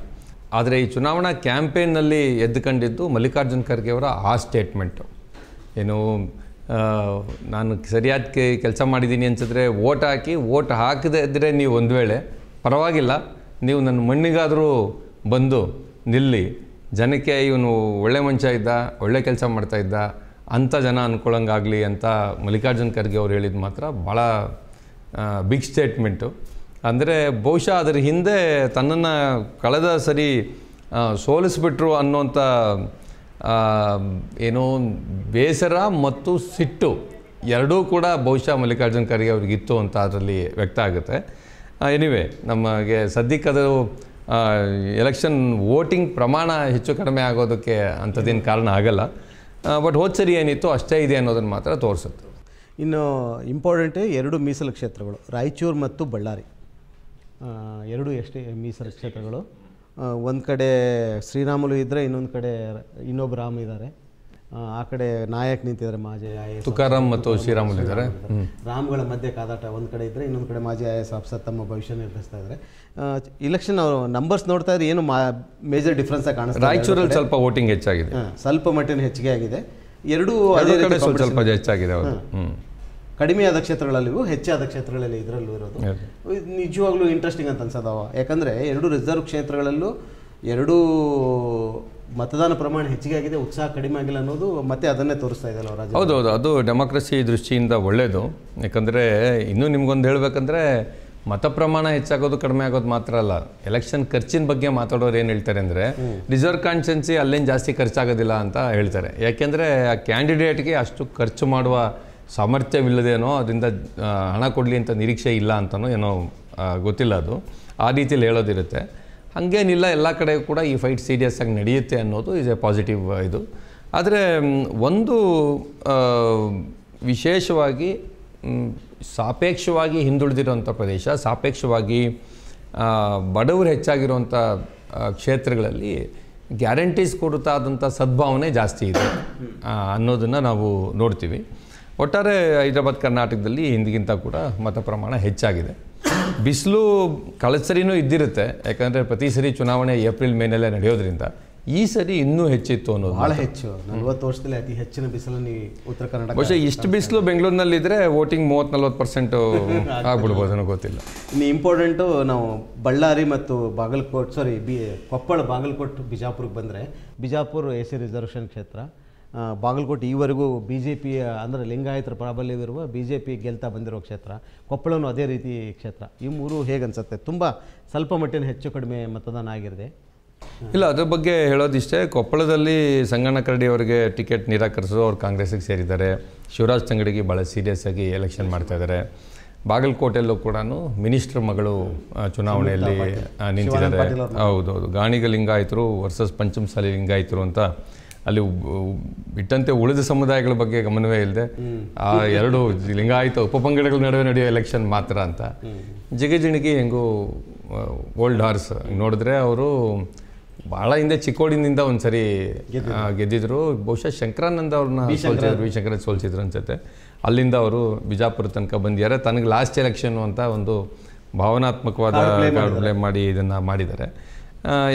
ಆದರೆ ಈ ಚುನಾವಣಾ ಕ್ಯಾಂಪೇನ್ನಲ್ಲಿ ಎದ್ದುಕೊಂಡಿದ್ದು ಮಲ್ಲಿಕಾರ್ಜುನ್ ಖರ್ಗೆಯವರ ಆ ಸ್ಟೇಟ್ಮೆಂಟು ಏನು ನಾನು ಸರಿಯಾದ ಕೆಲಸ ಮಾಡಿದ್ದೀನಿ ಅನ್ಸಿದ್ರೆ ಓಟ್ ಹಾಕಿ ಓಟ್ ಹಾಕದೇ ಇದ್ದರೆ ನೀವು ಒಂದು ವೇಳೆ ಪರವಾಗಿಲ್ಲ ನೀವು ನನ್ನ ಮಣ್ಣಿಗಾದರೂ ಬಂದು ನಿಲ್ಲಿ ಜನಕ್ಕೆ ಇವನು ಒಳ್ಳೆ ಮನುಷ್ಯ ಇದ್ದ ಒಳ್ಳೆ ಕೆಲಸ ಮಾಡ್ತಾ ಇದ್ದ ಅಂಥ ಜನ ಅನ್ಕೊಳಂಗಾಗಲಿ ಅಂತ ಮಲ್ಲಿಕಾರ್ಜುನ್ ಖರ್ಗೆ ಅವ್ರು ಹೇಳಿದ ಮಾತ್ರ ಭಾಳ ಬಿಗ್ ಸ್ಟೇಟ್ಮೆಂಟು ಅಂದರೆ ಬಹುಶಃ ಅದರ ಹಿಂದೆ ತನ್ನನ್ನು ಕಳೆದ ಸರಿ ಸೋಲಿಸ್ಬಿಟ್ರು ಅನ್ನೋಂಥ ಏನೋ ಬೇಸರ ಮತ್ತು ಸಿಟ್ಟು ಎರಡೂ ಕೂಡ ಬಹುಶಃ ಮಲ್ಲಿಕಾರ್ಜುನ್ ಖರ್ಗೆ ಅವ್ರಿಗಿತ್ತು ಅಂತ ಅದರಲ್ಲಿ ವ್ಯಕ್ತ ಆಗುತ್ತೆ ಎನಿವೆ ನಮಗೆ ಸದ್ಯಕ್ಕೆ ಎಲೆಕ್ಷನ್ ವೋಟಿಂಗ್ ಪ್ರಮಾಣ ಹೆಚ್ಚು ಕಡಿಮೆ ಆಗೋದಕ್ಕೆ ಅಂಥದ್ದೇನು ಕಾರಣ ಆಗಲ್ಲ ಬಟ್ ಹೋದ ಸರಿ ಏನಿತ್ತು ಅಷ್ಟೇ ಇದೆ ಅನ್ನೋದನ್ನು ಮಾತ್ರ ತೋರಿಸುತ್ತೆ ಇನ್ನು ಇಂಪಾರ್ಟೆಂಟ್ ಎರಡು ಮೀಸಲು ಕ್ಷೇತ್ರಗಳು ರಾಯಚೂರು ಮತ್ತು ಬಳ್ಳಾರಿ ಎರಡು ಎಷ್ಟೇ ಮೀಸಲು ಕ್ಷೇತ್ರಗಳು ಒಂದು ಕಡೆ ಶ್ರೀರಾಮುಲು ಇದ್ದರೆ ಇನ್ನೊಂದು ಕಡೆ ಇನ್ನೊಬ್ಬ ರಾಮ್ ಇದ್ದಾರೆ ಆ ಕಡೆ ನಾಯಕ್ ನಿಂತಿದ್ದಾರೆ ಮಾಜಿ ಐ ತುಕಾರಾಮ್ ಮತ್ತು ಶ್ರೀರಾಮುಲು ಇದ್ದಾರೆ ರಾಮ್ಗಳ ಮಧ್ಯೆ ಕಾದಾಟ ಒಂದ್ ಕಡೆ ಇದ್ದರೆ ಇನ್ನೊಂದು ಕಡೆ ಮಾಜಿ ಐ ಎಸ್ ತಮ್ಮ ಭವಿಷ್ಯ ನಿರ್ಧರಿಸ್ತಾ ಇದ್ದಾರೆ ಇಲೆಕ್ಷನ್ ನಂಬರ್ಸ್ ನೋಡ್ತಾ ಇದ್ರೆ ಏನು ಮೇಜರ್ ಡಿಫ್ರೆನ್ಸ್ ಆಗಿ ರಾಯಚೂರಲ್ಲಿ ಸ್ವಲ್ಪ ವೋಟಿಂಗ್ ಹೆಚ್ಚಾಗಿದೆ ಸ್ವಲ್ಪ ಮಟ್ಟಿನ ಹೆಚ್ಚಿಗೆ ಆಗಿದೆ ಎರಡೂ ಅದೇ ಸ್ವಲ್ಪ ಹೆಚ್ಚಾಗಿದೆ ಕಡಿಮೆ ಆದ ಕ್ಷೇತ್ರಗಳಲ್ಲಿಯೂ ಹೆಚ್ಚಾದ ಕ್ಷೇತ್ರಗಳಲ್ಲಿ ಇದರಲ್ಲೂ ಇರೋದು ನಿಜವಾಗ್ಲೂ ಇಂಟ್ರೆಸ್ಟಿಂಗ್ ಅಂತ ಅನ್ಸೋದವ ಯಾಕಂದ್ರೆ ಎರಡು ರಿಸರ್ವ್ ಕ್ಷೇತ್ರಗಳಲ್ಲೂ ಎರಡೂ ಮತದಾನ ಪ್ರಮಾಣ ಹೆಚ್ಚಿಗೆ ಆಗಿದೆ ಉತ್ಸಾಹ ಕಡಿಮೆ ಆಗಿಲ್ಲ ಅನ್ನೋದು ಮತ್ತೆ ಅದನ್ನೇ ತೋರಿಸ್ತಾ ಇದೆ ಹೌದು ಹೌದು ಅದು ಡೆಮೋಕ್ರಸಿ ದೃಷ್ಟಿಯಿಂದ ಒಳ್ಳೆಯದು ಯಾಕಂದರೆ ಇನ್ನೂ ನಿಮ್ಗೊಂದು ಹೇಳಬೇಕಂದ್ರೆ ಮತ ಪ್ರಮಾಣ ಹೆಚ್ಚಾಗೋದು ಕಡಿಮೆ ಆಗೋದು ಮಾತ್ರ ಅಲ್ಲ ಎಲೆಕ್ಷನ್ ಖರ್ಚಿನ ಬಗ್ಗೆ ಮಾತಾಡೋರು ಏನು ಹೇಳ್ತಾರೆ ಅಂದರೆ ರಿಸರ್ವ್ ಕಾನ್ಸ್ಟೆನ್ಸಿ ಅಲ್ಲೇನು ಜಾಸ್ತಿ ಖರ್ಚಾಗೋದಿಲ್ಲ ಅಂತ ಹೇಳ್ತಾರೆ ಯಾಕೆಂದರೆ ಆ ಕ್ಯಾಂಡಿಡೇಟ್ಗೆ ಅಷ್ಟು ಖರ್ಚು ಮಾಡುವ ಸಾಮರ್ಥ್ಯವಿಲ್ಲದೇನೋ ಅದರಿಂದ ಹಣ ಕೊಡಲಿ ಅಂತ ನಿರೀಕ್ಷೆ ಇಲ್ಲ ಅಂತಲೂ ಏನೋ ಗೊತ್ತಿಲ್ಲ ಅದು ಆ ರೀತಿಯಲ್ಲಿ ಹೇಳೋದಿರುತ್ತೆ ಹಾಗೇನಿಲ್ಲ ಎಲ್ಲ ಕಡೆ ಕೂಡ ಈ ಫೈಟ್ ಸೀರಿಯಸ್ ಆಗಿ ನಡೆಯುತ್ತೆ ಅನ್ನೋದು ಈಸ್ ಎ ಪಾಸಿಟಿವ್ ಇದು ಆದರೆ ಒಂದು ವಿಶೇಷವಾಗಿ ಸಾಪೇಕ್ಷವಾಗಿ ಹಿಂದುಳಿದಿರುವಂಥ ಪ್ರದೇಶ ಸಾಪೇಕ್ಷವಾಗಿ ಬಡವರು ಹೆಚ್ಚಾಗಿರುವಂಥ ಕ್ಷೇತ್ರಗಳಲ್ಲಿ ಗ್ಯಾರಂಟೀಸ್ ಕೊಡುತ್ತಾದಂಥ ಸದ್ಭಾವನೆ ಜಾಸ್ತಿ ಇದೆ ಅನ್ನೋದನ್ನು ನಾವು ನೋಡ್ತೀವಿ ಒಟ್ಟಾರೆ ಹೈದರಾಬಾದ್ ಕರ್ನಾಟಕದಲ್ಲಿ ಹಿಂದಿಗಿಂತ ಕೂಡ ಮತ ಪ್ರಮಾಣ ಹೆಚ್ಚಾಗಿದೆ ಬಿಸಿಲು ಕಳಸರಿನೂ ಸರಿನೂ ಇದ್ದಿರುತ್ತೆ ಯಾಕಂದರೆ ಪ್ರತಿ ಸರಿ ಚುನಾವಣೆ ಏಪ್ರಿಲ್ ಮೇನಲ್ಲೇ ನಡೆಯೋದ್ರಿಂದ ಈ ಸರಿ ಇನ್ನೂ ಹೆಚ್ಚಿತ್ತು ಅನ್ನೋದು ಬಹಳ ಹೆಚ್ಚು ನಲವತ್ತು ವರ್ಷದಲ್ಲಿ ಅತಿ ಹೆಚ್ಚಿನ ಬಿಸಿಲನ್ನು ಉತ್ತರ ಕನ್ನಡ ಬಹುಶಃ ಇಷ್ಟು ಬಿಸಿಲು ಇದ್ರೆ ವೋಟಿಂಗ್ ಮೂವತ್ತು ನಲ್ವತ್ತು ಪರ್ಸೆಂಟ್ ಆಗ್ಬಿಡ್ಬೋದು ಅನ್ನೋ ಗೊತ್ತಿಲ್ಲ ಇನ್ನು ಇಂಪಾರ್ಟೆಂಟು ನಾವು ಬಳ್ಳಾರಿ ಮತ್ತು ಬಾಗಲಕೋಟೆ ಸಾರಿ ಬಿ ಕೊಪ್ಪಳ ಬಾಗಲಕೋಟೆ ಬಿಜಾಪುರಕ್ಕೆ ಬಂದರೆ ಬಿಜಾಪುರ ಎ ಸಿ ರಿಸರ್ವೇಷನ್ ಕ್ಷೇತ್ರ ಬಾಗಲಕೋಟೆ ಈವರೆಗೂ ಬಿ ಜೆ ಪಿ ಅಂದರೆ ಲಿಂಗಾಯತರ ಪ್ರಾಬಲ್ಯವಿರುವ ಬಿ ಜೆ ಪಿ ಗೆಲ್ತಾ ಬಂದಿರೋ ಕ್ಷೇತ್ರ ಕೊಪ್ಪಳವೂ ಅದೇ ರೀತಿ ಕ್ಷೇತ್ರ ಈ ಮೂರು ಹೇಗೆ ಅನಿಸುತ್ತೆ ತುಂಬ ಸ್ವಲ್ಪ ಮಟ್ಟಿನ ಹೆಚ್ಚು ಕಡಿಮೆ ಮತದಾನ ಆಗಿರದೆ ಇಲ್ಲ ಅದ್ರ ಬಗ್ಗೆ ಹೇಳೋದಿಷ್ಟೇ ಕೊಪ್ಪಳದಲ್ಲಿ ಸಂಗಣ್ಣ ಕರಡಿ ಅವರಿಗೆ ಟಿಕೆಟ್ ನಿರಾಕರಿಸೋ ಅವ್ರು ಕಾಂಗ್ರೆಸ್ಸಿಗೆ ಸೇರಿದ್ದಾರೆ ಶಿವರಾಜ್ ತಂಗಡಿಗೆ ಭಾಳ ಸೀರಿಯಸ್ ಆಗಿ ಎಲೆಕ್ಷನ್ ಮಾಡ್ತಾ ಇದ್ದಾರೆ ಬಾಗಲಕೋಟೆಯಲ್ಲೂ ಕೂಡ ಮಿನಿಸ್ಟರ್ ಮಗಳು ಚುನಾವಣೆಯಲ್ಲಿ ನಿಂತಿದ್ದಾರೆ ಹೌದೌದು ಗಾಣಿಗ ಲಿಂಗಾಯತರು ವರ್ಸಸ್ ಪಂಚಮಸಾಲಿ ಲಿಂಗಾಯಿತರು ಅಂತ ಅಲ್ಲಿ ಬಿಟ್ಟಂತೆ ಉಳಿದ ಸಮುದಾಯಗಳ ಬಗ್ಗೆ ಗಮನವೇ ಇಲ್ಲದೆ ಆ ಎರಡು ಲಿಂಗಾಯಿತ ಉಪಪಂಗಡಗಳ ನಡುವೆ ನಡೆಯುವ ಎಲೆಕ್ಷನ್ ಮಾತ್ರ ಅಂತ ಜಿಗಜಿಣಗಿ ಹೆಂಗೂ ಓಲ್ಡ್ ಹಾರ್ಸ್ ನೋಡಿದ್ರೆ ಅವರು ಭಾಳ ಹಿಂದೆ ಚಿಕ್ಕೋಡಿನಿಂದ ಒಂದ್ಸರಿ ಗೆದ್ದಿದ್ರು ಬಹುಶಃ ಶಂಕರಾನಂದ ಅವ್ರನ್ನ ಸೋಲ್ಸಿದ್ರು ವಿ ಶಂಕರ ಸೋಲ್ಸಿದ್ರು ಅನ್ಸುತ್ತೆ ಅಲ್ಲಿಂದ ಅವರು ಬಿಜಾಪುರ ತನಕ ಬಂದಿದ್ದಾರೆ ತನಗೆ ಲಾಸ್ಟ್ ಎಲೆಕ್ಷನ್ ಅಂತ ಒಂದು ಭಾವನಾತ್ಮಕವಾದ ಪ್ಲೇ ಮಾಡಿ ಇದನ್ನು ಮಾಡಿದ್ದಾರೆ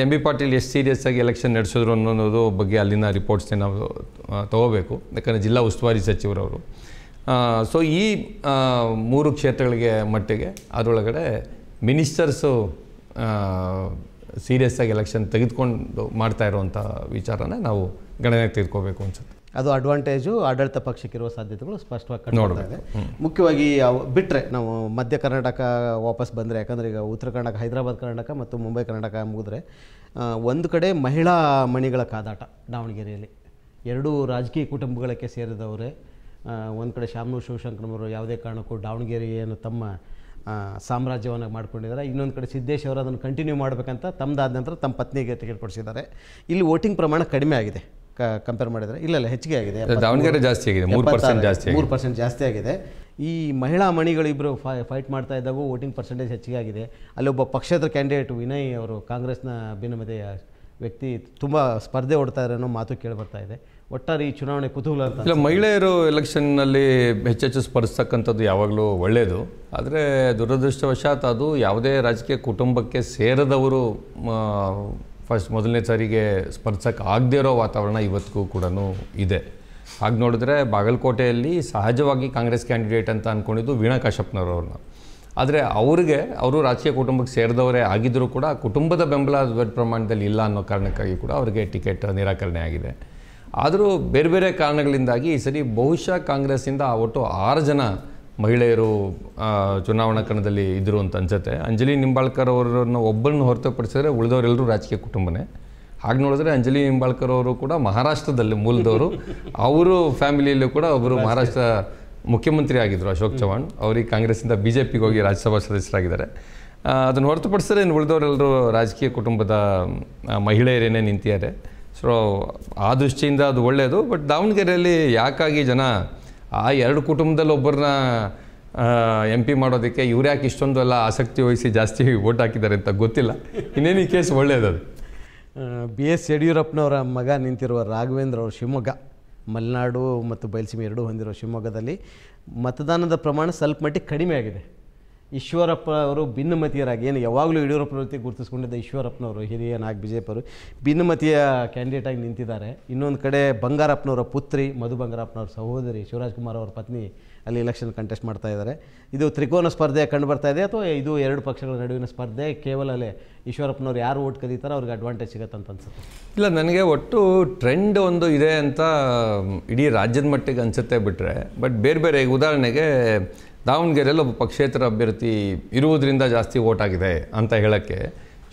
ಎಮ್ ಬಿ ಪಾಟೀಲ್ ಎಷ್ಟು ಸೀರಿಯಸ್ ಆಗಿ ಎಲೆಕ್ಷನ್ ನಡೆಸಿದ್ರು ಅನ್ನೋದು ಬಗ್ಗೆ ಅಲ್ಲಿನ ರಿಪೋರ್ಟ್ಸ್ನೇ ನಾವು ತಗೋಬೇಕು ಯಾಕಂದರೆ ಜಿಲ್ಲಾ ಉಸ್ತುವಾರಿ ಸಚಿವರವರು ಸೊ ಈ ಮೂರು ಕ್ಷೇತ್ರಗಳಿಗೆ ಮಟ್ಟಿಗೆ ಅದರೊಳಗಡೆ ಮಿನಿಸ್ಟರ್ಸು ಸೀರಿಯಸ್ ಆಗಿ ಎಲೆಕ್ಷನ್ ತೆಗೆದುಕೊಂಡು ಮಾಡ್ತಾ ಇರೋವಂಥ ವಿಚಾರನೇ ನಾವು ಗಣನೆಗೆ ತೆಗೆದುಕೋಬೇಕು ಅನ್ಸುತ್ತೆ ಅದು ಅಡ್ವಾಂಟೇಜು ಆಡಳಿತ ಪಕ್ಷಕ್ಕಿರುವ ಸಾಧ್ಯತೆಗಳು ಸ್ಪಷ್ಟವಾಗಿ ಇದೆ ಮುಖ್ಯವಾಗಿ ಬಿಟ್ಟರೆ ನಾವು ಮಧ್ಯ ಕರ್ನಾಟಕ ವಾಪಸ್ ಬಂದರೆ ಯಾಕಂದರೆ ಈಗ ಉತ್ತರ ಕರ್ನಾಟಕ ಹೈದರಾಬಾದ್ ಕರ್ನಾಟಕ ಮತ್ತು ಮುಂಬೈ ಕರ್ನಾಟಕ ಮುಗಿದ್ರೆ ಒಂದು ಕಡೆ ಮಹಿಳಾ ಮಣಿಗಳ ಕಾದಾಟ ದಾವಣಗೆರೆಯಲ್ಲಿ ಎರಡೂ ರಾಜಕೀಯ ಕುಟುಂಬಗಳಕ್ಕೆ ಸೇರಿದವರೇ ಒಂದು ಕಡೆ ಶಾಮನು ಶಿವಶಂಕರವರು ಯಾವುದೇ ಕಾರಣಕ್ಕೂ ದಾವಣಗೆರೆಯನ್ನು ತಮ್ಮ ಸಾಮ್ರಾಜ್ಯವನ್ನು ಮಾಡಿಕೊಂಡಿದ್ದಾರೆ ಇನ್ನೊಂದು ಕಡೆ ಸಿದ್ದೇಶ್ ಅವರು ಅದನ್ನು ಕಂಟಿನ್ಯೂ ಮಾಡಬೇಕಂತ ತಮ್ಮದಾದ ನಂತರ ತಮ್ಮ ಪತ್ನಿಗೆ ಟಿಕೆಟ್ ಇಲ್ಲಿ ವೋಟಿಂಗ್ ಪ್ರಮಾಣ ಕಡಿಮೆ ಆಗಿದೆ ಕಂಪೇರ್ ಮಾಡಿದರೆ ಇಲ್ಲ ಇಲ್ಲ ಹೆಚ್ಚಿಗೆ ಆಗಿದೆ ದಾವಣಗೆರೆ ಜಾಸ್ತಿ ಆಗಿದೆ ಮೂರು ಪರ್ಸೆಂಟ್ ಜಾಸ್ತಿ ಮೂರು ಪರ್ಸೆಂಟ್ ಜಾಸ್ತಿ ಆಗಿದೆ ಈ ಮಹಿಳಾ ಮಣಿಗಳಿಬ್ಬರು ಫೈ ಫೈಟ್ ಮಾಡ್ತಾ ಇದ್ದಾಗ ವೋಟಿಂಗ್ ಪರ್ಸೆಂಟೇಜ್ ಹೆಚ್ಚಿಗೆ ಆಗಿದೆ ಅಲ್ಲೊಬ್ಬ ಪಕ್ಷದ ಕ್ಯಾಂಡಿಡೇಟ್ ವಿನಯ್ ಅವರು ಕಾಂಗ್ರೆಸ್ನ ಭಿನ್ನಮತೆಯ ವ್ಯಕ್ತಿ ತುಂಬ ಸ್ಪರ್ಧೆ ಓಡ್ತಾ ಅನ್ನೋ ಮಾತು ಕೇಳಿ ಬರ್ತಾ ಇದೆ ಒಟ್ಟಾರೆ ಈ ಚುನಾವಣೆ ಕುತೂಹಲ ಅಂತ ಇಲ್ಲ ಮಹಿಳೆಯರು ಎಲೆಕ್ಷನ್ನಲ್ಲಿ ಹೆಚ್ಚೆಚ್ಚು ಸ್ಪರ್ಧಿಸ್ತಕ್ಕಂಥದ್ದು ಯಾವಾಗಲೂ ಒಳ್ಳೆಯದು ಆದರೆ ದುರದೃಷ್ಟವಶಾತ್ ಅದು ಯಾವುದೇ ರಾಜಕೀಯ ಕುಟುಂಬಕ್ಕೆ ಸೇರದವರು ಫಸ್ಟ್ ಮೊದಲನೇ ಸಾರಿಗೆ ಸ್ಪರ್ಶಕ್ಕೆ ಆಗದೇ ಇರೋ ವಾತಾವರಣ ಇವತ್ತಿಗೂ ಕೂಡ ಇದೆ ಹಾಗೆ ನೋಡಿದ್ರೆ ಬಾಗಲಕೋಟೆಯಲ್ಲಿ ಸಹಜವಾಗಿ ಕಾಂಗ್ರೆಸ್ ಕ್ಯಾಂಡಿಡೇಟ್ ಅಂತ ಅಂದ್ಕೊಂಡಿದ್ದು ವೀಣಾ ಕಾಶಪ್ಪನವ್ರವ್ರನ್ನ ಆದರೆ ಅವರಿಗೆ ಅವರು ರಾಜಕೀಯ ಕುಟುಂಬಕ್ಕೆ ಸೇರಿದವರೇ ಆಗಿದ್ದರೂ ಕೂಡ ಕುಟುಂಬದ ಬೆಂಬಲ ದೊಡ್ಡ ಪ್ರಮಾಣದಲ್ಲಿ ಇಲ್ಲ ಅನ್ನೋ ಕಾರಣಕ್ಕಾಗಿ ಕೂಡ ಅವರಿಗೆ ಟಿಕೆಟ್ ನಿರಾಕರಣೆ ಆಗಿದೆ ಆದರೂ ಬೇರೆ ಬೇರೆ ಕಾರಣಗಳಿಂದಾಗಿ ಈ ಸರಿ ಬಹುಶಃ ಕಾಂಗ್ರೆಸ್ಸಿಂದ ಒಟ್ಟು ಆರು ಜನ ಮಹಿಳೆಯರು ಚುನಾವಣಾ ಕಣದಲ್ಲಿ ಇದ್ದರು ಅಂತ ಅನ್ಸುತ್ತೆ ಅಂಜಲಿ ನಿಂಬಾಳ್ಕರ್ ಅವರನ್ನು ಒಬ್ಬರನ್ನು ಹೊರತುಪಡಿಸಿದ್ರೆ ಉಳಿದವರೆಲ್ಲರೂ ರಾಜಕೀಯ ಕುಟುಂಬನೇ ಹಾಗೆ ನೋಡಿದ್ರೆ ಅಂಜಲಿ ನಿಂಬಾಳ್ಕರ್ ಅವರು ಕೂಡ ಮಹಾರಾಷ್ಟ್ರದಲ್ಲಿ ಮೂಲದವರು ಅವರು ಫ್ಯಾಮಿಲಿಯಲ್ಲೂ ಕೂಡ ಒಬ್ಬರು ಮಹಾರಾಷ್ಟ್ರ ಮುಖ್ಯಮಂತ್ರಿ ಆಗಿದ್ದರು ಅಶೋಕ್ ಚವಾಣ್ ಅವರಿಗೆ ಕಾಂಗ್ರೆಸ್ಸಿಂದ ಬಿ ಜೆ ಪಿಗೆ ಹೋಗಿ ರಾಜ್ಯಸಭಾ ಸದಸ್ಯರಾಗಿದ್ದಾರೆ ಅದನ್ನು ಹೊರತುಪಡಿಸಿದ್ರೆ ಇನ್ನು ಉಳಿದವರೆಲ್ಲರೂ ರಾಜಕೀಯ ಕುಟುಂಬದ ಮಹಿಳೆಯರೇನೇ ನಿಂತಿದ್ದಾರೆ ಸೊ ಆ ದೃಷ್ಟಿಯಿಂದ ಅದು ಒಳ್ಳೆಯದು ಬಟ್ ದಾವಣಗೆರೆಯಲ್ಲಿ ಯಾಕಾಗಿ ಜನ ಆ ಎರಡು ಕುಟುಂಬದಲ್ಲಿ ಒಬ್ಬರನ್ನ ಎಂ ಪಿ ಮಾಡೋದಕ್ಕೆ ಇವ್ರು ಯಾಕೆ ಇಷ್ಟೊಂದು ಎಲ್ಲ ಆಸಕ್ತಿ ವಹಿಸಿ ಜಾಸ್ತಿ ಓಟ್ ಹಾಕಿದ್ದಾರೆ ಅಂತ ಗೊತ್ತಿಲ್ಲ ಇನ್ನೇನು ಈ ಕೇಸ್ ಒಳ್ಳೆಯದದು ಬಿ ಎಸ್ ಯಡಿಯೂರಪ್ಪನವರ ಮಗ ನಿಂತಿರುವ ರಾಘವೇಂದ್ರ ಅವರು ಶಿವಮೊಗ್ಗ ಮಲೆನಾಡು ಮತ್ತು ಬಯಲುಸೀಮೆ ಎರಡೂ ಹೊಂದಿರುವ ಶಿವಮೊಗ್ಗದಲ್ಲಿ ಮತದಾನದ ಪ್ರಮಾಣ ಸ್ವಲ್ಪ ಮಟ್ಟಿಗೆ ಕಡಿಮೆ ಆಗಿದೆ ಈಶ್ವರಪ್ಪ ಅವರು ಭಿನ್ನಮತೀಯರಾಗಿ ಏನು ಯಾವಾಗಲೂ ಯಡಿಯೂರಪ್ಪ ರೀತಿ ಗುರುತಿಸ್ಕೊಂಡಿದ್ದ ಈಶ್ವರಪ್ಪನವರು ಹಿರಿಯ ನಾಗ್ ಬಿಜೆಪಿಯವರು ಭಿನ್ನಮತೀಯ ಕ್ಯಾಂಡಿಡೇಟ್ ಆಗಿ ನಿಂತಿದ್ದಾರೆ ಇನ್ನೊಂದು ಕಡೆ ಬಂಗಾರಪ್ಪನವರ ಪುತ್ರಿ ಮಧು ಬಂಗಾರಪ್ಪನವ್ರ ಸಹೋದರಿ ಶಿವರಾಜ್ಕುಮಾರ್ ಅವರ ಪತ್ನಿ ಅಲ್ಲಿ ಎಲೆಕ್ಷನ್ ಕಂಟೆಸ್ಟ್ ಮಾಡ್ತಾ ಇದ್ದಾರೆ ಇದು ತ್ರಿಕೋನ ಸ್ಪರ್ಧೆ ಕಂಡು ಬರ್ತಾ ಇದೆ ಅಥವಾ ಇದು ಎರಡು ಪಕ್ಷಗಳ ನಡುವಿನ ಸ್ಪರ್ಧೆ ಕೇವಲ ಅಲ್ಲೇ ಈಶ್ವರಪ್ಪನವ್ರು ಯಾರು ಓಟ್ ಕದೀತಾರೆ ಅವ್ರಿಗೆ ಅಡ್ವಾಂಟೇಜ್ ಸಿಗುತ್ತೆ ಅಂತ ಅನ್ಸುತ್ತೆ ಇಲ್ಲ ನನಗೆ ಒಟ್ಟು ಟ್ರೆಂಡ್ ಒಂದು ಇದೆ ಅಂತ ಇಡೀ ರಾಜ್ಯದ ಮಟ್ಟಿಗೆ ಅನಿಸುತ್ತೆ ಬಿಟ್ಟರೆ ಬಟ್ ಬೇರೆ ಬೇರೆ ಉದಾಹರಣೆಗೆ ದಾವಣಗೆರೆಯಲ್ಲಿ ಒಬ್ಬ ಪಕ್ಷೇತರ ಅಭ್ಯರ್ಥಿ ಇರುವುದರಿಂದ ಜಾಸ್ತಿ ಓಟ್ ಆಗಿದೆ ಅಂತ ಹೇಳೋಕ್ಕೆ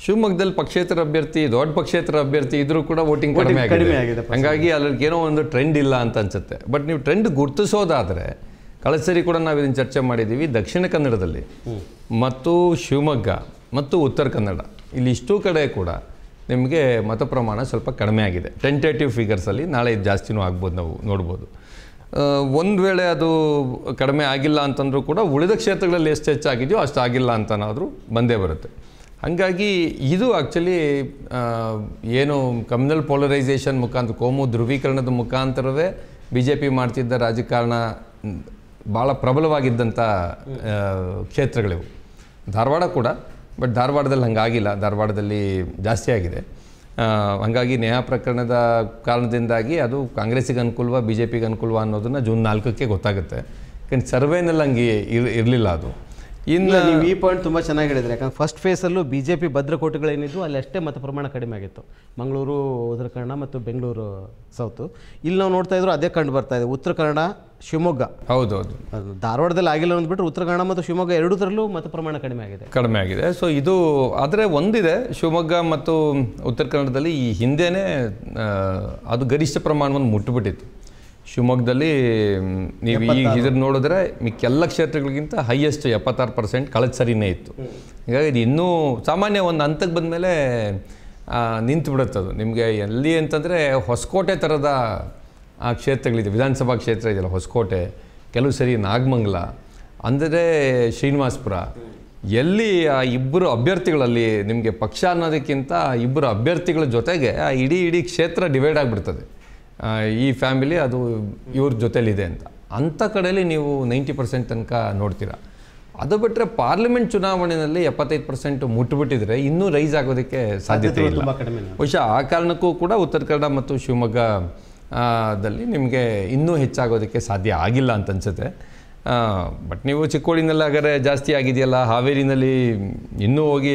ಶಿವಮೊಗ್ಗದಲ್ಲಿ ಪಕ್ಷೇತರ ಅಭ್ಯರ್ಥಿ ದೊಡ್ಡ ಪಕ್ಷೇತರ ಅಭ್ಯರ್ಥಿ ಇದ್ರೂ ಕೂಡ ವೋಟಿಂಗ್ ಕಡಿಮೆ ಆಗಿದೆ ಹಾಗಾಗಿ ಅಲ್ಲಿಗೇನೋ ಏನೋ ಒಂದು ಟ್ರೆಂಡ್ ಇಲ್ಲ ಅಂತ ಅನ್ಸುತ್ತೆ ಬಟ್ ನೀವು ಟ್ರೆಂಡ್ ಗುರುತಿಸೋದಾದರೆ ಕಳಸರಿ ಕೂಡ ನಾವು ಇದನ್ನು ಚರ್ಚೆ ಮಾಡಿದ್ದೀವಿ ದಕ್ಷಿಣ ಕನ್ನಡದಲ್ಲಿ ಮತ್ತು ಶಿವಮೊಗ್ಗ ಮತ್ತು ಉತ್ತರ ಕನ್ನಡ ಇಲ್ಲಿ ಇಷ್ಟೂ ಕಡೆ ಕೂಡ ನಿಮಗೆ ಮತ ಪ್ರಮಾಣ ಸ್ವಲ್ಪ ಕಡಿಮೆ ಆಗಿದೆ ಟೆಂಟೇಟಿವ್ ಫಿಗರ್ಸಲ್ಲಿ ನಾಳೆ ಇದು ಜಾಸ್ತಿನೂ ಆಗ್ಬೋದು ನಾವು ನೋಡ್ಬೋದು ಒಂದು ವೇಳೆ ಅದು ಕಡಿಮೆ ಆಗಿಲ್ಲ ಅಂತಂದರೂ ಕೂಡ ಉಳಿದ ಕ್ಷೇತ್ರಗಳಲ್ಲಿ ಎಷ್ಟು ಹೆಚ್ಚಾಗಿದೆಯೋ ಅಷ್ಟು ಆಗಿಲ್ಲ ಅಂತನಾದರೂ ಬಂದೇ ಬರುತ್ತೆ ಹಾಗಾಗಿ ಇದು ಆ್ಯಕ್ಚುಲಿ ಏನು ಕಮ್ಯುನಲ್ ಪೋಲರೈಸೇಷನ್ ಮುಖಾಂತರ ಕೋಮು ಧ್ರುವೀಕರಣದ ಮುಖಾಂತರವೇ ಬಿ ಜೆ ಪಿ ಮಾಡ್ತಿದ್ದ ರಾಜಕಾರಣ ಭಾಳ ಪ್ರಬಲವಾಗಿದ್ದಂಥ ಕ್ಷೇತ್ರಗಳಿವು ಧಾರವಾಡ ಕೂಡ ಬಟ್ ಧಾರವಾಡದಲ್ಲಿ ಹಂಗಾಗಿಲ್ಲ ಧಾರವಾಡದಲ್ಲಿ ಜಾಸ್ತಿ ಆಗಿದೆ ಹಾಗಾಗಿ ನ್ಯಾಯ ಪ್ರಕರಣದ ಕಾರಣದಿಂದಾಗಿ ಅದು ಕಾಂಗ್ರೆಸ್ಸಿಗೆ ಅನುಕೂಲವ ಬಿ ಜೆ ಪಿಗೆ ಅನುಕೂಲವ ಅನ್ನೋದನ್ನು ಜೂನ್ ನಾಲ್ಕಕ್ಕೆ ಗೊತ್ತಾಗುತ್ತೆ ಯಾಕಂದ್ರೆ ಸರ್ವೇನಲ್ಲಿ ಹಂಗೆ ಇರಲಿಲ್ಲ ಅದು ಇನ್ನು ನೀವು ಈ ಪಾಯಿಂಟ್ ತುಂಬ ಚೆನ್ನಾಗಿ ಹೇಳಿದ್ರೆ ಯಾಕಂದ್ರೆ ಫಸ್ಟ್ ಫೇಸಲ್ಲೂ ಬಿ ಜೆ ಪಿ ಭದ್ರಕೋಟೆಗಳೇನಿದ್ವು ಅಲ್ಲಿ ಅಷ್ಟೇ ಮತ ಪ್ರಮಾಣ ಕಡಿಮೆ ಆಗಿತ್ತು ಮಂಗಳೂರು ಉತ್ತರ ಕನ್ನಡ ಮತ್ತು ಬೆಂಗಳೂರು ಸೌತು ಇಲ್ಲಿ ನಾವು ನೋಡ್ತಾ ಇದ್ರು ಅದೇ ಕಂಡು ಬರ್ತಾ ಇದೆ ಉತ್ತರ ಕನ್ನಡ ಶಿವಮೊಗ್ಗ ಹೌದೌದು ಧಾರವಾಡದಲ್ಲಿ ಆಗಿಲ್ಲ ಅಂದ್ಬಿಟ್ಟು ಉತ್ತರ ಕನ್ನಡ ಮತ್ತು ಶಿವಮೊಗ್ಗ ಎರಡೂದರಲ್ಲೂ ಮತ ಪ್ರಮಾಣ ಕಡಿಮೆ ಆಗಿದೆ ಕಡಿಮೆ ಆಗಿದೆ ಸೊ ಇದು ಆದರೆ ಒಂದಿದೆ ಶಿವಮೊಗ್ಗ ಮತ್ತು ಉತ್ತರ ಕನ್ನಡದಲ್ಲಿ ಈ ಹಿಂದೆನೇ ಅದು ಗರಿಷ್ಠ ಪ್ರಮಾಣವನ್ನು ಮುಟ್ಟುಬಿಟ್ಟಿತ್ತು ಶಿವಮೊಗ್ಗದಲ್ಲಿ ನೀವು ಈಗ ಇದ್ರ ನೋಡಿದ್ರೆ ಮಿಕ್ಕೆಲ್ಲ ಕ್ಷೇತ್ರಗಳಿಗಿಂತ ಹೈಯೆಸ್ಟ್ ಎಪ್ಪತ್ತಾರು ಪರ್ಸೆಂಟ್ ಕಳೆದ ಸರಿನೇ ಇತ್ತು ಹೀಗಾಗಿ ಇದು ಇನ್ನೂ ಸಾಮಾನ್ಯ ಒಂದು ಹಂತಕ್ಕೆ ಬಂದಮೇಲೆ ನಿಂತು ಅದು ನಿಮಗೆ ಎಲ್ಲಿ ಅಂತಂದರೆ ಹೊಸಕೋಟೆ ಥರದ ಆ ಕ್ಷೇತ್ರಗಳಿದೆ ವಿಧಾನಸಭಾ ಕ್ಷೇತ್ರ ಇದೆಯಲ್ಲ ಹೊಸಕೋಟೆ ಕೆಲವು ಸರಿ ನಾಗಮಂಗಲ ಅಂದರೆ ಶ್ರೀನಿವಾಸಪುರ ಎಲ್ಲಿ ಆ ಇಬ್ಬರು ಅಭ್ಯರ್ಥಿಗಳಲ್ಲಿ ನಿಮಗೆ ಪಕ್ಷ ಅನ್ನೋದಕ್ಕಿಂತ ಇಬ್ಬರು ಅಭ್ಯರ್ಥಿಗಳ ಜೊತೆಗೆ ಆ ಇಡೀ ಇಡೀ ಕ್ಷೇತ್ರ ಡಿವೈಡ್ ಆಗಿಬಿಡ್ತದೆ ಈ ಫ್ಯಾಮಿಲಿ ಅದು ಇವ್ರ ಜೊತೇಲಿದೆ ಅಂತ ಅಂಥ ಕಡೆಯಲ್ಲಿ ನೀವು ನೈಂಟಿ ಪರ್ಸೆಂಟ್ ತನಕ ನೋಡ್ತೀರಾ ಅದು ಬಿಟ್ಟರೆ ಪಾರ್ಲಿಮೆಂಟ್ ಚುನಾವಣೆಯಲ್ಲಿ ಎಪ್ಪತ್ತೈದು ಪರ್ಸೆಂಟ್ ಮುಟ್ಟುಬಿಟ್ಟಿದ್ರೆ ಇನ್ನೂ ರೈಸ್ ಆಗೋದಕ್ಕೆ ಸಾಧ್ಯತೆ ಇಲ್ಲ ಬಹುಶಃ ಆ ಕಾರಣಕ್ಕೂ ಕೂಡ ಉತ್ತರ ಕನ್ನಡ ಮತ್ತು ಶಿವಮೊಗ್ಗದಲ್ಲಿ ನಿಮಗೆ ಇನ್ನೂ ಹೆಚ್ಚಾಗೋದಕ್ಕೆ ಸಾಧ್ಯ ಆಗಿಲ್ಲ ಅಂತ ಅನಿಸುತ್ತೆ ಬಟ್ ನೀವು ಚಿಕ್ಕೋಡಿನಲ್ಲಿ ಆಗರೆ ಜಾಸ್ತಿ ಆಗಿದೆಯಲ್ಲ ಹಾವೇರಿನಲ್ಲಿ ಇನ್ನೂ ಹೋಗಿ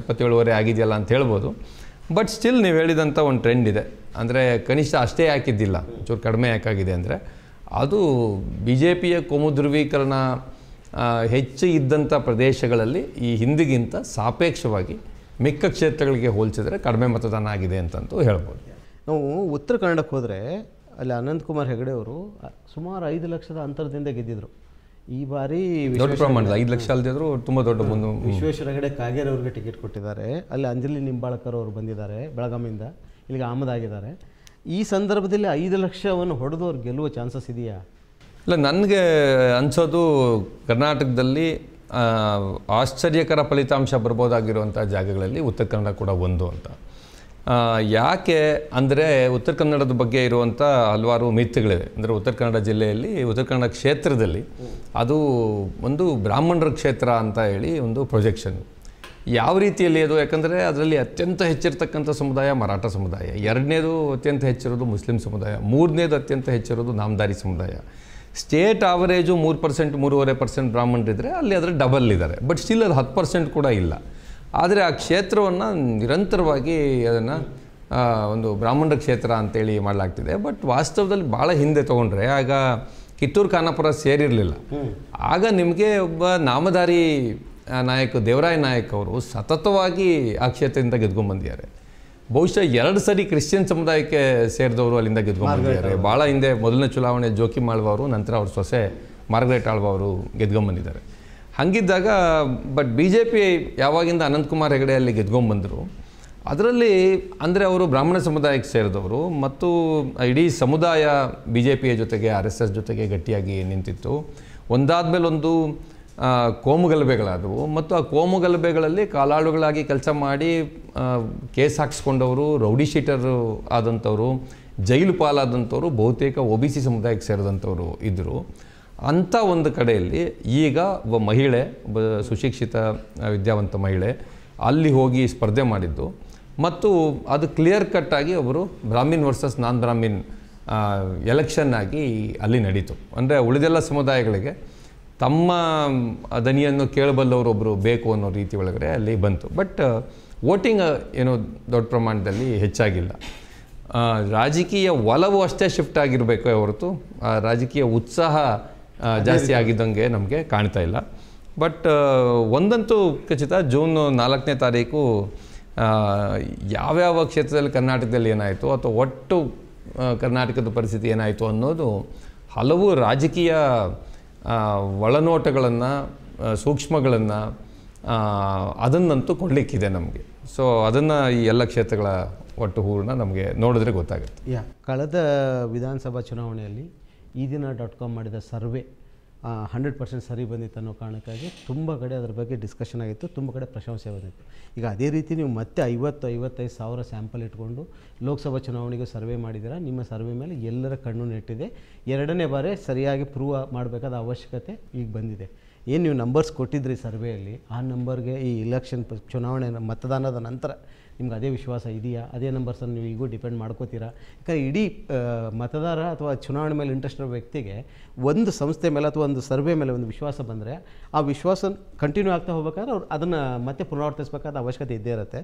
ಎಪ್ಪತ್ತೇಳುವರೆ ಆಗಿದೆಯಲ್ಲ ಅಂತ ಹೇಳ್ಬೋದು ಬಟ್ ಸ್ಟಿಲ್ ನೀವು ಹೇಳಿದಂಥ ಒಂದು ಟ್ರೆಂಡ್ ಇದೆ ಅಂದರೆ ಕನಿಷ್ಠ ಅಷ್ಟೇ ಹಾಕಿದ್ದಿಲ್ಲ ಚೂರು ಕಡಿಮೆ ಯಾಕಾಗಿದೆ ಅಂದರೆ ಅದು ಬಿ ಜೆ ಪಿಯ ಕೋಮುಧ್ರುವೀಕರಣ ಹೆಚ್ಚು ಇದ್ದಂಥ ಪ್ರದೇಶಗಳಲ್ಲಿ ಈ ಹಿಂದಿಗಿಂತ ಸಾಪೇಕ್ಷವಾಗಿ ಮಿಕ್ಕ ಕ್ಷೇತ್ರಗಳಿಗೆ ಹೋಲಿಸಿದರೆ ಕಡಿಮೆ ಮತದಾನ ಆಗಿದೆ ಅಂತಂತೂ ಹೇಳ್ಬೋದು ನಾವು ಉತ್ತರ ಕನ್ನಡಕ್ಕೆ ಹೋದರೆ ಅಲ್ಲಿ ಅನಂತ್ ಕುಮಾರ್ ಹೆಗಡೆ ಅವರು ಸುಮಾರು ಐದು ಲಕ್ಷದ ಅಂತರದಿಂದ ಗೆದ್ದಿದ್ರು ಈ ಬಾರಿ ದೊಡ್ಡ ಪ್ರಮಾಣದ ಐದು ಲಕ್ಷ ಅಲ್ದಿದ್ರು ತುಂಬ ದೊಡ್ಡ ಬಂದು ವಿಶ್ವೇಶ್ವರ ಹೆಗಡೆ ಅವ್ರಿಗೆ ಟಿಕೆಟ್ ಕೊಟ್ಟಿದ್ದಾರೆ ಅಲ್ಲಿ ಅಂಜಲಿ ನಿಂಬಾಳ್ಕರ್ ಅವರು ಬಂದಿದ್ದಾರೆ ಬೆಳಗಾಮಿಂದ ಇಲ್ಲಿಗೆ ಆಮದಾಗಿದ್ದಾರೆ ಈ ಸಂದರ್ಭದಲ್ಲಿ ಐದು ಲಕ್ಷವನ್ನು ಹೊಡೆದವ್ರು ಗೆಲ್ಲುವ ಚಾನ್ಸಸ್ ಇದೆಯಾ ಇಲ್ಲ ನನಗೆ ಅನಿಸೋದು ಕರ್ನಾಟಕದಲ್ಲಿ ಆಶ್ಚರ್ಯಕರ ಫಲಿತಾಂಶ ಬರ್ಬೋದಾಗಿರುವಂಥ ಜಾಗಗಳಲ್ಲಿ ಉತ್ತರ ಕನ್ನಡ ಕೂಡ ಒಂದು ಅಂತ ಯಾಕೆ ಅಂದರೆ ಉತ್ತರ ಕನ್ನಡದ ಬಗ್ಗೆ ಇರುವಂಥ ಹಲವಾರು ಮಿಥ್ಯಗಳಿವೆ ಅಂದರೆ ಉತ್ತರ ಕನ್ನಡ ಜಿಲ್ಲೆಯಲ್ಲಿ ಉತ್ತರ ಕನ್ನಡ ಕ್ಷೇತ್ರದಲ್ಲಿ ಅದು ಒಂದು ಬ್ರಾಹ್ಮಣರ ಕ್ಷೇತ್ರ ಅಂತ ಹೇಳಿ ಒಂದು ಪ್ರೊಜೆಕ್ಷನ್ ಯಾವ ರೀತಿಯಲ್ಲಿ ಅದು ಯಾಕಂದರೆ ಅದರಲ್ಲಿ ಅತ್ಯಂತ ಹೆಚ್ಚಿರತಕ್ಕಂಥ ಸಮುದಾಯ ಮರಾಠ ಸಮುದಾಯ ಎರಡನೇದು ಅತ್ಯಂತ ಹೆಚ್ಚಿರೋದು ಮುಸ್ಲಿಂ ಸಮುದಾಯ ಮೂರನೇದು ಅತ್ಯಂತ ಹೆಚ್ಚಿರೋದು ನಾಮದಾರಿ ಸಮುದಾಯ ಸ್ಟೇಟ್ ಆವರೇಜು ಮೂರು ಪರ್ಸೆಂಟ್ ಮೂರುವರೆ ಪರ್ಸೆಂಟ್ ಬ್ರಾಹ್ಮಣರಿದ್ದರೆ ಅಲ್ಲಿ ಅದರ ಡಬಲ್ ಇದ್ದಾರೆ ಬಟ್ ಸ್ಟಿಲ್ ಅದು ಹತ್ತು ಪರ್ಸೆಂಟ್ ಕೂಡ ಇಲ್ಲ ಆದರೆ ಆ ಕ್ಷೇತ್ರವನ್ನು ನಿರಂತರವಾಗಿ ಅದನ್ನು ಒಂದು ಬ್ರಾಹ್ಮಣರ ಕ್ಷೇತ್ರ ಅಂತೇಳಿ ಮಾಡಲಾಗ್ತಿದೆ ಬಟ್ ವಾಸ್ತವದಲ್ಲಿ ಭಾಳ ಹಿಂದೆ ತೊಗೊಂಡ್ರೆ ಆಗ ಕಿತ್ತೂರು ಖಾನಾಪುರ ಸೇರಿರಲಿಲ್ಲ ಆಗ ನಿಮಗೆ ಒಬ್ಬ ನಾಮಧಾರಿ ನಾಯಕ ದೇವರಾಯ ನಾಯಕ್ ಅವರು ಸತತವಾಗಿ ಆ ಕ್ಷೇತ್ರದಿಂದ ಗೆದ್ಕೊಂಡ್ಬಂದಿದ್ದಾರೆ ಬಹುಶಃ ಎರಡು ಸರಿ ಕ್ರಿಶ್ಚಿಯನ್ ಸಮುದಾಯಕ್ಕೆ ಸೇರಿದವರು ಅಲ್ಲಿಂದ ಗೆದ್ಕೊಂಡ್ಬಂದಿದ್ದಾರೆ ಭಾಳ ಹಿಂದೆ ಮೊದಲನೇ ಚುನಾವಣೆ ಜೋಕಿ ಆಳ್ವರು ನಂತರ ಅವ್ರ ಸೊಸೆ ಮಾರ್ಗರೇಟ್ ಆಳ್ವ ಅವರು ಗೆದ್ಕೊಂಡ್ಬಂದಿದ್ದಾರೆ ಹಾಗಿದ್ದಾಗ ಬಟ್ ಬಿ ಜೆ ಪಿ ಯಾವಾಗಿಂದ ಅನಂತಕುಮಾರ್ ಹೆಗಡೆ ಅಲ್ಲಿ ಗೆದ್ಕೊಂಡ್ಬಂದರು ಅದರಲ್ಲಿ ಅಂದರೆ ಅವರು ಬ್ರಾಹ್ಮಣ ಸಮುದಾಯಕ್ಕೆ ಸೇರಿದವರು ಮತ್ತು ಇಡೀ ಸಮುದಾಯ ಬಿ ಜೆ ಪಿಯ ಜೊತೆಗೆ ಆರ್ ಎಸ್ ಎಸ್ ಜೊತೆಗೆ ಗಟ್ಟಿಯಾಗಿ ನಿಂತಿತ್ತು ಒಂದಾದ ಮೇಲೊಂದು ಕೋಮುಗಲಭೆಗಳಾದವು ಮತ್ತು ಆ ಗಲಭೆಗಳಲ್ಲಿ ಕಾಲಾಳುಗಳಾಗಿ ಕೆಲಸ ಮಾಡಿ ಕೇಸ್ ಹಾಕ್ಸ್ಕೊಂಡವರು ರೌಡಿ ಶೀಟರು ಆದಂಥವರು ಜೈಲು ಪಾಲಾದಂಥವರು ಬಹುತೇಕ ಒ ಬಿ ಸಿ ಸಮುದಾಯಕ್ಕೆ ಸೇರಿದಂಥವರು ಇದ್ದರು ಅಂಥ ಒಂದು ಕಡೆಯಲ್ಲಿ ಈಗ ಒಬ್ಬ ಮಹಿಳೆ ಒಬ್ಬ ಸುಶಿಕ್ಷಿತ ವಿದ್ಯಾವಂತ ಮಹಿಳೆ ಅಲ್ಲಿ ಹೋಗಿ ಸ್ಪರ್ಧೆ ಮಾಡಿದ್ದು ಮತ್ತು ಅದು ಕ್ಲಿಯರ್ ಕಟ್ಟಾಗಿ ಅವರು Brahmin versus non Brahmin election ಆಗಿ ಅಲ್ಲಿ ನಡೀತು ಅಂದರೆ ಉಳಿದೆಲ್ಲ ಸಮುದಾಯಗಳಿಗೆ ತಮ್ಮ ದನಿಯನ್ನು ಕೇಳಬಲ್ಲವರೊಬ್ಬರು ಬೇಕು ಅನ್ನೋ ರೀತಿ ಒಳಗಡೆ ಅಲ್ಲಿ ಬಂತು ಬಟ್ ವೋಟಿಂಗ್ ಏನೋ ದೊಡ್ಡ ಪ್ರಮಾಣದಲ್ಲಿ ಹೆಚ್ಚಾಗಿಲ್ಲ ರಾಜಕೀಯ ಒಲವು ಅಷ್ಟೇ ಶಿಫ್ಟ್ ಆಗಿರಬೇಕು ಹೊರತು ರಾಜಕೀಯ ಉತ್ಸಾಹ ಜಾಸ್ತಿ ಆಗಿದ್ದಂಗೆ ನಮಗೆ ಕಾಣ್ತಾ ಇಲ್ಲ ಬಟ್ ಒಂದಂತೂ ಖಚಿತ ಜೂನ್ ನಾಲ್ಕನೇ ತಾರೀಕು ಯಾವ್ಯಾವ ಕ್ಷೇತ್ರದಲ್ಲಿ ಕರ್ನಾಟಕದಲ್ಲಿ ಏನಾಯಿತು ಅಥವಾ ಒಟ್ಟು ಕರ್ನಾಟಕದ ಪರಿಸ್ಥಿತಿ ಏನಾಯಿತು ಅನ್ನೋದು ಹಲವು ರಾಜಕೀಯ ಒಳನೋಟಗಳನ್ನು ಸೂಕ್ಷ್ಮಗಳನ್ನು ಅದನ್ನಂತೂ ಕೊಡಲಿಕ್ಕಿದೆ ನಮಗೆ ಸೊ ಅದನ್ನು ಈ ಎಲ್ಲ ಕ್ಷೇತ್ರಗಳ ಒಟ್ಟು ಹೂರ್ಣ ನಮಗೆ ನೋಡಿದ್ರೆ ಗೊತ್ತಾಗುತ್ತೆ ಯಾ ಕಳೆದ ವಿಧಾನಸಭಾ ಚುನಾವಣೆಯಲ್ಲಿ ಈ ದಿನ ಡಾಟ್ ಕಾಮ್ ಮಾಡಿದ ಸರ್ವೆ ಹಂಡ್ರೆಡ್ ಪರ್ಸೆಂಟ್ ಸರಿ ಬಂದಿತ್ತು ಅನ್ನೋ ಕಾರಣಕ್ಕಾಗಿ ತುಂಬ ಕಡೆ ಅದರ ಬಗ್ಗೆ ಡಿಸ್ಕಷನ್ ಆಗಿತ್ತು ತುಂಬ ಕಡೆ ಪ್ರಶಂಸೆ ಬಂದಿತ್ತು ಈಗ ಅದೇ ರೀತಿ ನೀವು ಮತ್ತೆ ಐವತ್ತು ಐವತ್ತೈದು ಸಾವಿರ ಸ್ಯಾಂಪಲ್ ಇಟ್ಕೊಂಡು ಲೋಕಸಭಾ ಚುನಾವಣೆಗೆ ಸರ್ವೆ ಮಾಡಿದ್ದೀರಾ ನಿಮ್ಮ ಸರ್ವೆ ಮೇಲೆ ಎಲ್ಲರ ಕಣ್ಣು ನೆಟ್ಟಿದೆ ಎರಡನೇ ಬಾರಿ ಸರಿಯಾಗಿ ಪ್ರೂವ್ ಮಾಡಬೇಕಾದ ಅವಶ್ಯಕತೆ ಈಗ ಬಂದಿದೆ ಏನು ನೀವು ನಂಬರ್ಸ್ ಕೊಟ್ಟಿದ್ರಿ ಸರ್ವೆಯಲ್ಲಿ ಆ ನಂಬರ್ಗೆ ಈ ಇಲೆಕ್ಷನ್ ಚುನಾವಣೆ ಮತದಾನದ ನಂತರ ನಿಮ್ಗೆ ಅದೇ ವಿಶ್ವಾಸ ಇದೆಯಾ ಅದೇ ನಂಬರ್ಸನ್ನು ನೀವು ಈಗೂ ಡಿಪೆಂಡ್ ಮಾಡ್ಕೋತೀರಾ ಯಾಕಂದರೆ ಇಡೀ ಮತದಾರ ಅಥವಾ ಚುನಾವಣೆ ಮೇಲೆ ಇಂಟ್ರೆಸ್ಟ್ ಇರೋ ವ್ಯಕ್ತಿಗೆ ಒಂದು ಸಂಸ್ಥೆ ಮೇಲೆ ಅಥವಾ ಒಂದು ಸರ್ವೆ ಮೇಲೆ ಒಂದು ವಿಶ್ವಾಸ ಬಂದರೆ ಆ ವಿಶ್ವಾಸ ಕಂಟಿನ್ಯೂ ಆಗ್ತಾ ಹೋಗ್ಬೇಕಾದ್ರೆ ಅವ್ರು ಅದನ್ನು ಮತ್ತೆ ಪುನರಾವರ್ತಿಸಬೇಕಾದ ಅವಶ್ಯಕತೆ ಇದ್ದೇ ಇರುತ್ತೆ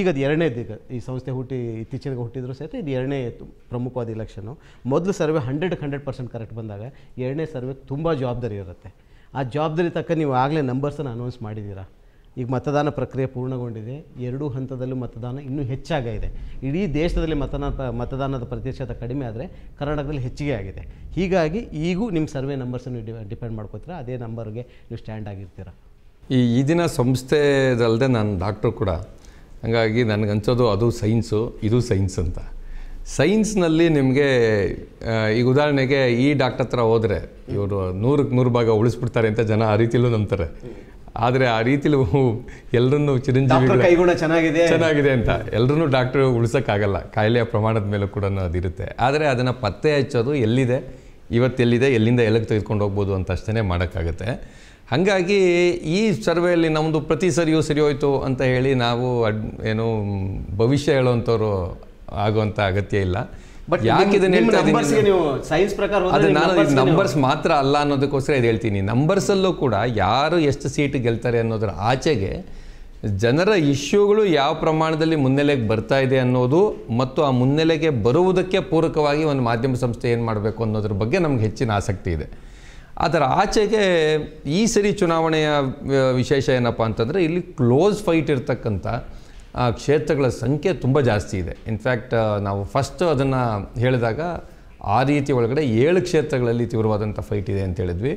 ಈಗ ಅದು ಎರಡನೇ ಈಗ ಈ ಸಂಸ್ಥೆ ಹುಟ್ಟಿ ಇತ್ತೀಚೆಗೆ ಹುಟ್ಟಿದ್ರು ಸಹಿತ ಇದು ಎರಡನೇ ಪ್ರಮುಖವಾದ ಇಲೆಕ್ಷನು ಮೊದಲು survey hundred hundred percent correct ಬಂದಾಗ ಎರಡನೇ ಸರ್ವೆ ತುಂಬ ಜವಾಬ್ದಾರಿ ಇರುತ್ತೆ ಆ ಜವಾಬ್ದಾರಿ ತಕ್ಕ ನೀವು ಆಗಲೇ ನಂಬರ್ಸನ್ನು ಅನೌನ್ಸ್ ಮಾಡಿದ್ದೀರಾ ಈಗ ಮತದಾನ ಪ್ರಕ್ರಿಯೆ ಪೂರ್ಣಗೊಂಡಿದೆ ಎರಡೂ ಹಂತದಲ್ಲೂ ಮತದಾನ ಇನ್ನೂ ಹೆಚ್ಚಾಗಿದೆ ಇಡೀ ದೇಶದಲ್ಲಿ ಮತದಾನ ಮತದಾನದ ಪ್ರತಿಶತ ಕಡಿಮೆ ಆದರೆ ಕರ್ನಾಟಕದಲ್ಲಿ ಹೆಚ್ಚಿಗೆ ಆಗಿದೆ ಹೀಗಾಗಿ ಈಗೂ ನಿಮ್ಮ ಸರ್ವೆ ನಂಬರ್ಸನ್ನು ಡಿಪೆಂಡ್ ಮಾಡ್ಕೋತೀರಾ ಅದೇ ನಂಬರ್ಗೆ ನೀವು ಸ್ಟ್ಯಾಂಡ್ ಆಗಿರ್ತೀರ ಈ ಈ ದಿನ ಸಂಸ್ಥೆದಲ್ಲದೆ ನಾನು ಡಾಕ್ಟ್ರು ಕೂಡ ಹಾಗಾಗಿ ನನಗನ್ಸೋದು ಅದು ಸೈನ್ಸು ಇದು ಸೈನ್ಸ್ ಅಂತ ಸೈನ್ಸ್ನಲ್ಲಿ ನಿಮಗೆ ಈಗ ಉದಾಹರಣೆಗೆ ಈ ಡಾಕ್ಟರ್ ಹತ್ರ ಹೋದರೆ ಇವರು ನೂರಕ್ಕೆ ನೂರು ಭಾಗ ಉಳಿಸ್ಬಿಡ್ತಾರೆ ಅಂತ ಜನ ಆ ರೀತಿಯಲ್ಲೂ ನಂಬ್ತಾರೆ ಆದರೆ ಆ ರೀತಿಲಿ ಎಲ್ಲರನ್ನೂ ಚಿರಂಜೀವಿ ಚೆನ್ನಾಗಿದೆ ಚೆನ್ನಾಗಿದೆ ಅಂತ ಎಲ್ಲರೂ ಡಾಕ್ಟರ್ ಉಳಿಸೋಕ್ಕಾಗಲ್ಲ ಕಾಯಿಲೆಯ ಪ್ರಮಾಣದ ಮೇಲೂ ಕೂಡ ಅದಿರುತ್ತೆ ಆದರೆ ಅದನ್ನು ಪತ್ತೆ ಹಚ್ಚೋದು ಎಲ್ಲಿದೆ ಇವತ್ತೆಲ್ಲಿದೆ ಎಲ್ಲಿಂದ ಎಲ್ಲಿಗೆ ತೆಗೆದುಕೊಂಡು ಹೋಗ್ಬೋದು ಅಂತ ಅಷ್ಟೇ ಮಾಡೋಕ್ಕಾಗುತ್ತೆ ಹಾಗಾಗಿ ಈ ಸರ್ವೆಯಲ್ಲಿ ನಮ್ಮದು ಪ್ರತಿ ಸರಿಯೂ ಸರಿ ಹೋಯಿತು ಅಂತ ಹೇಳಿ ನಾವು ಅಡ್ ಏನು ಭವಿಷ್ಯ ಹೇಳೋವಂಥವ್ರು ಆಗುವಂಥ ಅಗತ್ಯ ಇಲ್ಲ ಬಟ್ ಯಾಕೆ ಇದನ್ನ ನಾನು ನಂಬರ್ಸ್ ಮಾತ್ರ ಅಲ್ಲ ಅನ್ನೋದಕ್ಕೋಸ್ಕರ ಇದು ಹೇಳ್ತೀನಿ ನಂಬರ್ಸಲ್ಲೂ ಕೂಡ ಯಾರು ಎಷ್ಟು ಸೀಟ್ ಗೆಲ್ತಾರೆ ಅನ್ನೋದ್ರ ಆಚೆಗೆ ಜನರ ಇಶ್ಯೂಗಳು ಯಾವ ಪ್ರಮಾಣದಲ್ಲಿ ಮುನ್ನೆಲೆಗೆ ಬರ್ತಾ ಇದೆ ಅನ್ನೋದು ಮತ್ತು ಆ ಮುನ್ನೆಲೆಗೆ ಬರುವುದಕ್ಕೆ ಪೂರಕವಾಗಿ ಒಂದು ಮಾಧ್ಯಮ ಸಂಸ್ಥೆ ಏನು ಮಾಡಬೇಕು ಅನ್ನೋದ್ರ ಬಗ್ಗೆ ನಮ್ಗೆ ಹೆಚ್ಚಿನ ಆಸಕ್ತಿ ಇದೆ ಅದರ ಆಚೆಗೆ ಈ ಸರಿ ಚುನಾವಣೆಯ ವಿಶೇಷ ಏನಪ್ಪ ಅಂತಂದರೆ ಇಲ್ಲಿ ಕ್ಲೋಸ್ ಫೈಟ್ ಇರ್ತಕ್ಕಂಥ ಆ ಕ್ಷೇತ್ರಗಳ ಸಂಖ್ಯೆ ತುಂಬ ಜಾಸ್ತಿ ಇದೆ ಇನ್ಫ್ಯಾಕ್ಟ್ ನಾವು ಫಸ್ಟ್ ಅದನ್ನು ಹೇಳಿದಾಗ ಆ ರೀತಿ ಒಳಗಡೆ ಏಳು ಕ್ಷೇತ್ರಗಳಲ್ಲಿ ತೀವ್ರವಾದಂಥ ಫೈಟ್ ಇದೆ ಅಂತ ಹೇಳಿದ್ವಿ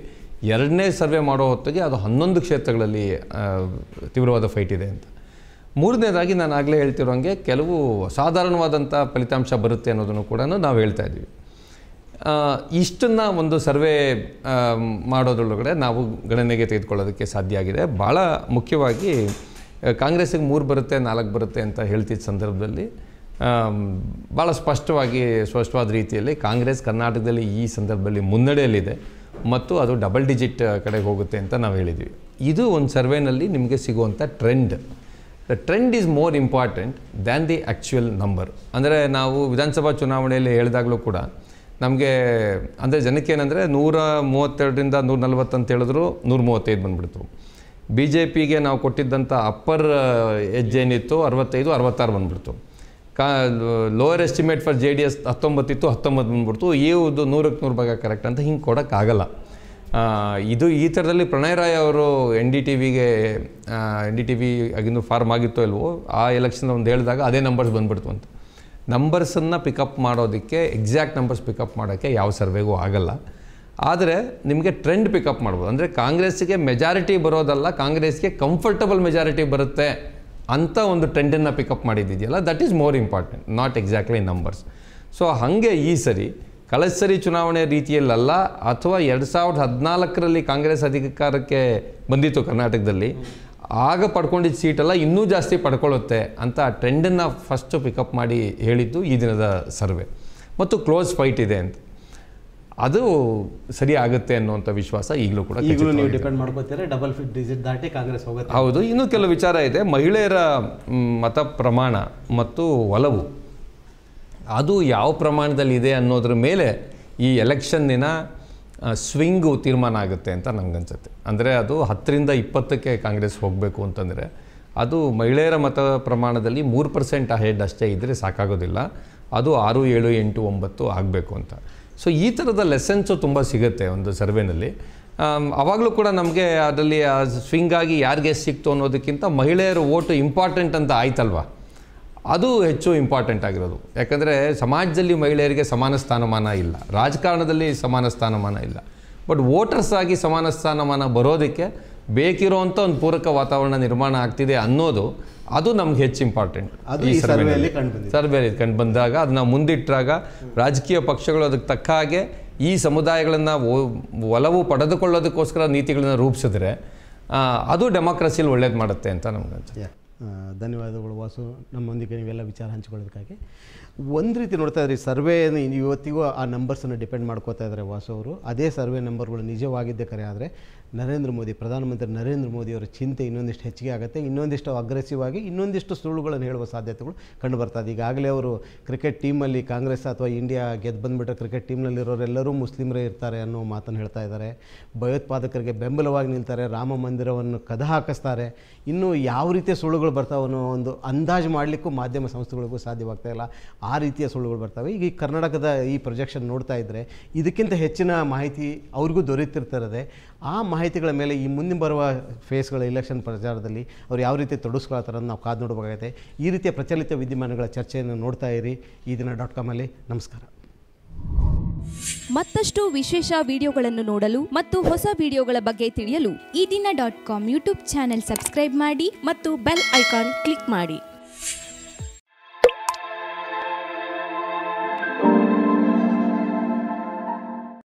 ಎರಡನೇ ಸರ್ವೆ ಮಾಡೋ ಹೊತ್ತಿಗೆ ಅದು ಹನ್ನೊಂದು ಕ್ಷೇತ್ರಗಳಲ್ಲಿ ತೀವ್ರವಾದ ಫೈಟ್ ಇದೆ ಅಂತ ಮೂರನೇದಾಗಿ ನಾನು ಆಗಲೇ ಹೇಳ್ತಿರೋಂಗೆ ಕೆಲವು ಸಾಧಾರಣವಾದಂಥ ಫಲಿತಾಂಶ ಬರುತ್ತೆ ಅನ್ನೋದನ್ನು ಕೂಡ ನಾವು ಹೇಳ್ತಾ ಇದ್ವಿ ಇಷ್ಟನ್ನು ಒಂದು ಸರ್ವೆ ಮಾಡೋದ್ರೊಳಗಡೆ ನಾವು ಗಣನೆಗೆ ತೆಗೆದುಕೊಳ್ಳೋದಕ್ಕೆ ಸಾಧ್ಯ ಆಗಿದೆ ಭಾಳ ಮುಖ್ಯವಾಗಿ ಕಾಂಗ್ರೆಸ್ಸಿಗೆ ಮೂರು ಬರುತ್ತೆ ನಾಲ್ಕು ಬರುತ್ತೆ ಅಂತ ಹೇಳ್ತಿದ್ದ ಸಂದರ್ಭದಲ್ಲಿ ಭಾಳ ಸ್ಪಷ್ಟವಾಗಿ ಸ್ಪಷ್ಟವಾದ ರೀತಿಯಲ್ಲಿ ಕಾಂಗ್ರೆಸ್ ಕರ್ನಾಟಕದಲ್ಲಿ ಈ ಸಂದರ್ಭದಲ್ಲಿ ಮುನ್ನಡೆಯಲ್ಲಿದೆ ಮತ್ತು ಅದು ಡಬಲ್ ಡಿಜಿಟ್ ಕಡೆಗೆ ಹೋಗುತ್ತೆ ಅಂತ ನಾವು ಹೇಳಿದ್ವಿ ಇದು ಒಂದು ಸರ್ವೇನಲ್ಲಿ ನಿಮಗೆ ಸಿಗುವಂಥ trend the trend is more important than the actual number ಅಂದರೆ ನಾವು ವಿಧಾನಸಭಾ ಚುನಾವಣೆಯಲ್ಲಿ ಹೇಳಿದಾಗಲೂ ಕೂಡ ನಮಗೆ ಅಂದರೆ ಜನಕ್ಕೇನೆಂದರೆ ನೂರ ಮೂವತ್ತೆರಡರಿಂದ ನೂರ ನಲ್ವತ್ತು ಅಂತ ಹೇಳಿದ್ರು ನೂರ ಮೂವತ್ತೈದು ಬಂದುಬಿಡ್ತು ಬಿ ಜೆ ಪಿಗೆ ನಾವು ಕೊಟ್ಟಿದ್ದಂಥ ಅಪ್ಪರ್ ಎಜ್ ಏನಿತ್ತು ಅರವತ್ತೈದು ಅರವತ್ತಾರು ಬಂದ್ಬಿಡ್ತು ಕಾ lower estimate for J D S ಹತ್ತೊಂಬತ್ತಿತ್ತು ಹತ್ತೊಂಬತ್ತು ಬಂದ್ಬಿಡ್ತು ಇದು ನೂರಕ್ಕೆ ನೂರು ಭಾಗ ಕರೆಕ್ಟ್ ಅಂತ ಹಿಂಗೆ ಕೊಡೋಕ್ಕಾಗಲ್ಲ ಇದು ಈ ಥರದಲ್ಲಿ ಪ್ರಣಯ್ ರಾಯ್ ಅವರು ಎನ್ ಡಿ ಟಿ ವಿಗೆ ಎನ್ ಡಿ ಟಿ ವಿ ಆಗಿಂದು ಫಾರ್ಮ್ ಆಗಿತ್ತೋ ಇಲ್ವೋ ಆ ಎಲೆಕ್ಷನ್ ಒಂದು ಹೇಳಿದಾಗ ಅದೇ ನಂಬರ್ಸ್ ಬಂದ್ಬಿಡ್ತು ಅಂತ ನಂಬರ್ಸನ್ನು ಪಿಕಪ್ ಮಾಡೋದಕ್ಕೆ ಎಕ್ಸಾಕ್ಟ್ ನಂಬರ್ಸ್ ಪಿಕಪ್ ಮಾಡೋಕ್ಕೆ ಯಾವ ಸರ್ವೆಗೂ ಆಗಲ್ಲ ಆದರೆ ನಿಮಗೆ ಟ್ರೆಂಡ್ ಪಿಕಪ್ ಮಾಡ್ಬೋದು ಅಂದರೆ ಕಾಂಗ್ರೆಸ್ಗೆ ಮೆಜಾರಿಟಿ ಬರೋದಲ್ಲ ಕಾಂಗ್ರೆಸ್ಗೆ ಕಂಫರ್ಟಬಲ್ ಮೆಜಾರಿಟಿ ಬರುತ್ತೆ ಅಂತ ಒಂದು ಟ್ರೆಂಡನ್ನು ಪಿಕಪ್ ಮಾಡಿದ್ದಿದೆಯಲ್ಲ that is more important not exactly numbers so ಹಾಗೆ ಈ ಸರಿ ಕಳೆದ ಸರಿ ಚುನಾವಣೆ ರೀತಿಯಲ್ಲಲ್ಲ ಅಥವಾ ಎರಡು ಸಾವಿರದ ಹದಿನಾಲ್ಕರಲ್ಲಿ ಕಾಂಗ್ರೆಸ್ ಅಧಿಕಾರಕ್ಕೆ ಬಂದಿತ್ತು ಕರ್ನಾಟಕದಲ್ಲಿ ಆಗ ಪಡ್ಕೊಂಡಿದ್ದ ಸೀಟೆಲ್ಲ ಇನ್ನೂ ಜಾಸ್ತಿ ಪಡ್ಕೊಳ್ಳುತ್ತೆ ಅಂತ ಆ ಟ್ರೆಂಡನ್ನು ಫಸ್ಟು ಪಿಕಪ್ ಮಾಡಿ ಹೇಳಿದ್ದು ಈ ದಿನದ ಸರ್ವೆ ಮತ್ತು ಕ್ಲೋಸ್ ಫೈಟ್ ಇದೆ ಅಂತ ಅದು ಸರಿ ಆಗುತ್ತೆ ಅನ್ನುವಂಥ ವಿಶ್ವಾಸ ಈಗಲೂ ಕೂಡ ನೀವು ಡಿಪೆಂಡ್ ಮಾಡ್ಕೋತೀರಾ ಡಬಲ್ ಫಿಟ್ ಡಿಜಿಟ್ ದಾಟಿ ಕಾಂಗ್ರೆಸ್ ಹೋಗುತ್ತೆ ಹೌದು ಇನ್ನೂ ಕೆಲವು ವಿಚಾರ ಇದೆ ಮಹಿಳೆಯರ ಮತ ಪ್ರಮಾಣ ಮತ್ತು ಒಲವು ಅದು ಯಾವ ಪ್ರಮಾಣದಲ್ಲಿ ಇದೆ ಅನ್ನೋದ್ರ ಮೇಲೆ ಈ ಎಲೆಕ್ಷನ್ನಿನ ಸ್ವಿಂಗು ತೀರ್ಮಾನ ಆಗುತ್ತೆ ಅಂತ ನನಗನ್ಸುತ್ತೆ ಅಂದರೆ ಅದು ಹತ್ತರಿಂದ ಇಪ್ಪತ್ತಕ್ಕೆ ಕಾಂಗ್ರೆಸ್ ಹೋಗಬೇಕು ಅಂತಂದರೆ ಅದು ಮಹಿಳೆಯರ ಮತ ಪ್ರಮಾಣದಲ್ಲಿ ಮೂರು ಪರ್ಸೆಂಟ್ ಹೆಡ್ ಅಷ್ಟೇ ಇದ್ದರೆ ಸಾಕಾಗೋದಿಲ್ಲ ಅದು ಆರು ಏಳು ಎಂಟು ಒಂಬತ್ತು ಆಗಬೇಕು ಅಂತ ಸೊ ಈ ಥರದ ಲೆಸನ್ಸು ತುಂಬ ಸಿಗುತ್ತೆ ಒಂದು ಸರ್ವೆನಲ್ಲಿ ಆವಾಗಲೂ ಕೂಡ ನಮಗೆ ಅದರಲ್ಲಿ ಸ್ವಿಂಗಾಗಿ ಯಾರಿಗೆ ಸಿಕ್ತು ಅನ್ನೋದಕ್ಕಿಂತ ಮಹಿಳೆಯರ ಓಟು ಇಂಪಾರ್ಟೆಂಟ್ ಅಂತ ಆಯ್ತಲ್ವ ಅದು ಹೆಚ್ಚು ಇಂಪಾರ್ಟೆಂಟ್ ಆಗಿರೋದು ಯಾಕಂದರೆ ಸಮಾಜದಲ್ಲಿ ಮಹಿಳೆಯರಿಗೆ ಸಮಾನ ಸ್ಥಾನಮಾನ ಇಲ್ಲ ರಾಜಕಾರಣದಲ್ಲಿ ಸಮಾನ ಸ್ಥಾನಮಾನ ಇಲ್ಲ ಬಟ್ ವೋಟರ್ಸ್ ಆಗಿ ಸಮಾನ ಸ್ಥಾನಮಾನ ಬರೋದಕ್ಕೆ ಬೇಕಿರೋವಂಥ ಒಂದು ಪೂರಕ ವಾತಾವರಣ ನಿರ್ಮಾಣ ಆಗ್ತಿದೆ ಅನ್ನೋದು ಅದು ನಮ್ಗೆ ಹೆಚ್ಚು ಇಂಪಾರ್ಟೆಂಟ್ ಈ ಸರ್ವೆಯಲ್ಲಿ ಸರ್ವೇಲಿ ಕಂಡು ಬಂದಾಗ ಅದನ್ನ ಮುಂದಿಟ್ಟಾಗ ರಾಜಕೀಯ ಪಕ್ಷಗಳು ಅದಕ್ಕೆ ತಕ್ಕ ಹಾಗೆ ಈ ಸಮುದಾಯಗಳನ್ನು ಒಲವು ಪಡೆದುಕೊಳ್ಳೋದಕ್ಕೋಸ್ಕರ ನೀತಿಗಳನ್ನ ರೂಪಿಸಿದ್ರೆ ಅದು ಡೆಮಾಕ್ರಸಿಯಲ್ಲಿ ಒಳ್ಳೇದು ಮಾಡುತ್ತೆ ಅಂತ ನಮ್ಗೆ ಅನ್ಸುತ್ತೆ ಧನ್ಯವಾದಗಳು ವಾಸು ನಮ್ಮೊಂದಿಗೆ ನೀವೆಲ್ಲ ವಿಚಾರ ಹಂಚ್ಕೊಳ್ಳೋದಕ್ಕಾಗಿ ಒಂದು ರೀತಿ ನೋಡ್ತಾ ಇದ್ರಿ ಸರ್ವೆ ಇವತ್ತಿಗೂ ಆ ನಂಬರ್ಸನ್ನು ಡಿಪೆಂಡ್ ಮಾಡ್ಕೋತಾ ಇದ್ದಾರೆ ವಾಸು ಅವರು ಅದೇ ಸರ್ವೆ ನಂಬರ್ಗಳು ನಿಜವಾಗಿದ್ದೇ ಕರೆ ಆದರೆ ನರೇಂದ್ರ ಮೋದಿ ಪ್ರಧಾನಮಂತ್ರಿ ನರೇಂದ್ರ ಮೋದಿಯವರ ಚಿಂತೆ ಇನ್ನೊಂದಿಷ್ಟು ಹೆಚ್ಚಿಗೆ ಆಗುತ್ತೆ ಇನ್ನೊಂದಿಷ್ಟು ಅಗ್ರೆಸಿವ್ ಆಗಿ ಇನ್ನೊಂದಿಷ್ಟು ಸುಳ್ಳುಗಳನ್ನು ಹೇಳುವ ಸಾಧ್ಯತೆಗಳು ಕಂಡು ಬರ್ತದೆ ಈಗಾಗಲೇ ಅವರು ಕ್ರಿಕೆಟ್ ಟೀಮಲ್ಲಿ ಕಾಂಗ್ರೆಸ್ ಅಥವಾ ಇಂಡಿಯಾ ಗೆದ್ದು ಬಂದುಬಿಟ್ರೆ ಕ್ರಿಕೆಟ್ ಟೀಮ್ನಲ್ಲಿರೋರೆಲ್ಲರೂ ಮುಸ್ಲಿಮರೇ ಇರ್ತಾರೆ ಅನ್ನೋ ಮಾತನ್ನು ಹೇಳ್ತಾ ಇದ್ದಾರೆ ಭಯೋತ್ಪಾದಕರಿಗೆ ಬೆಂಬಲವಾಗಿ ನಿಲ್ತಾರೆ ರಾಮ ಮಂದಿರವನ್ನು ಕದ ಹಾಕಿಸ್ತಾರೆ ಇನ್ನೂ ಯಾವ ರೀತಿಯ ಸುಳ್ಳುಗಳು ಬರ್ತಾವೆ ಅನ್ನೋ ಒಂದು ಅಂದಾಜು ಮಾಡಲಿಕ್ಕೂ ಮಾಧ್ಯಮ ಸಂಸ್ಥೆಗಳಿಗೂ ಸಾಧ್ಯವಾಗ್ತಾ ಇಲ್ಲ ಆ ರೀತಿಯ ಸುಳ್ಳುಗಳು ಬರ್ತವೆ ಈಗ ಕರ್ನಾಟಕದ ಈ ಪ್ರೊಜೆಕ್ಷನ್ ನೋಡ್ತಾ ಇದ್ದರೆ ಇದಕ್ಕಿಂತ ಹೆಚ್ಚಿನ ಮಾಹಿತಿ ಅವ್ರಿಗೂ ದೊರೆಯುತ್ತಿರ್ತಾರೆ ಆ ಮಾಹಿತಿಗಳ ಮೇಲೆ ಈ ಮುಂದಿನ ಬರುವ ಫೇಸ್ಗಳ ಇಲೆಕ್ಷನ್ ಪ್ರಚಾರದಲ್ಲಿ ಅವ್ರು ಯಾವ ರೀತಿ ಅಂತ ನಾವು ಕಾದು ನೋಡಬೇಕಾಗುತ್ತೆ ಈ ರೀತಿಯ ಪ್ರಚಲಿತ ವಿದ್ಯಮಾನಗಳ ಚರ್ಚೆಯನ್ನು ನೋಡ್ತಾ ಇರಿ ಈ ದಿನ ಡಾಟ್ ಕಾಮಲ್ಲಿ ನಮಸ್ಕಾರ ಮತ್ತಷ್ಟು ವಿಶೇಷ ವಿಡಿಯೋಗಳನ್ನು ನೋಡಲು ಮತ್ತು ಹೊಸ ವಿಡಿಯೋಗಳ ಬಗ್ಗೆ ತಿಳಿಯಲು Eedina dot com YouTube channel subscribe ಮಾಡಿ ಮತ್ತು ಬೆಲ್ ಐಕಾನ್ ಕ್ಲಿಕ್ ಮಾಡಿ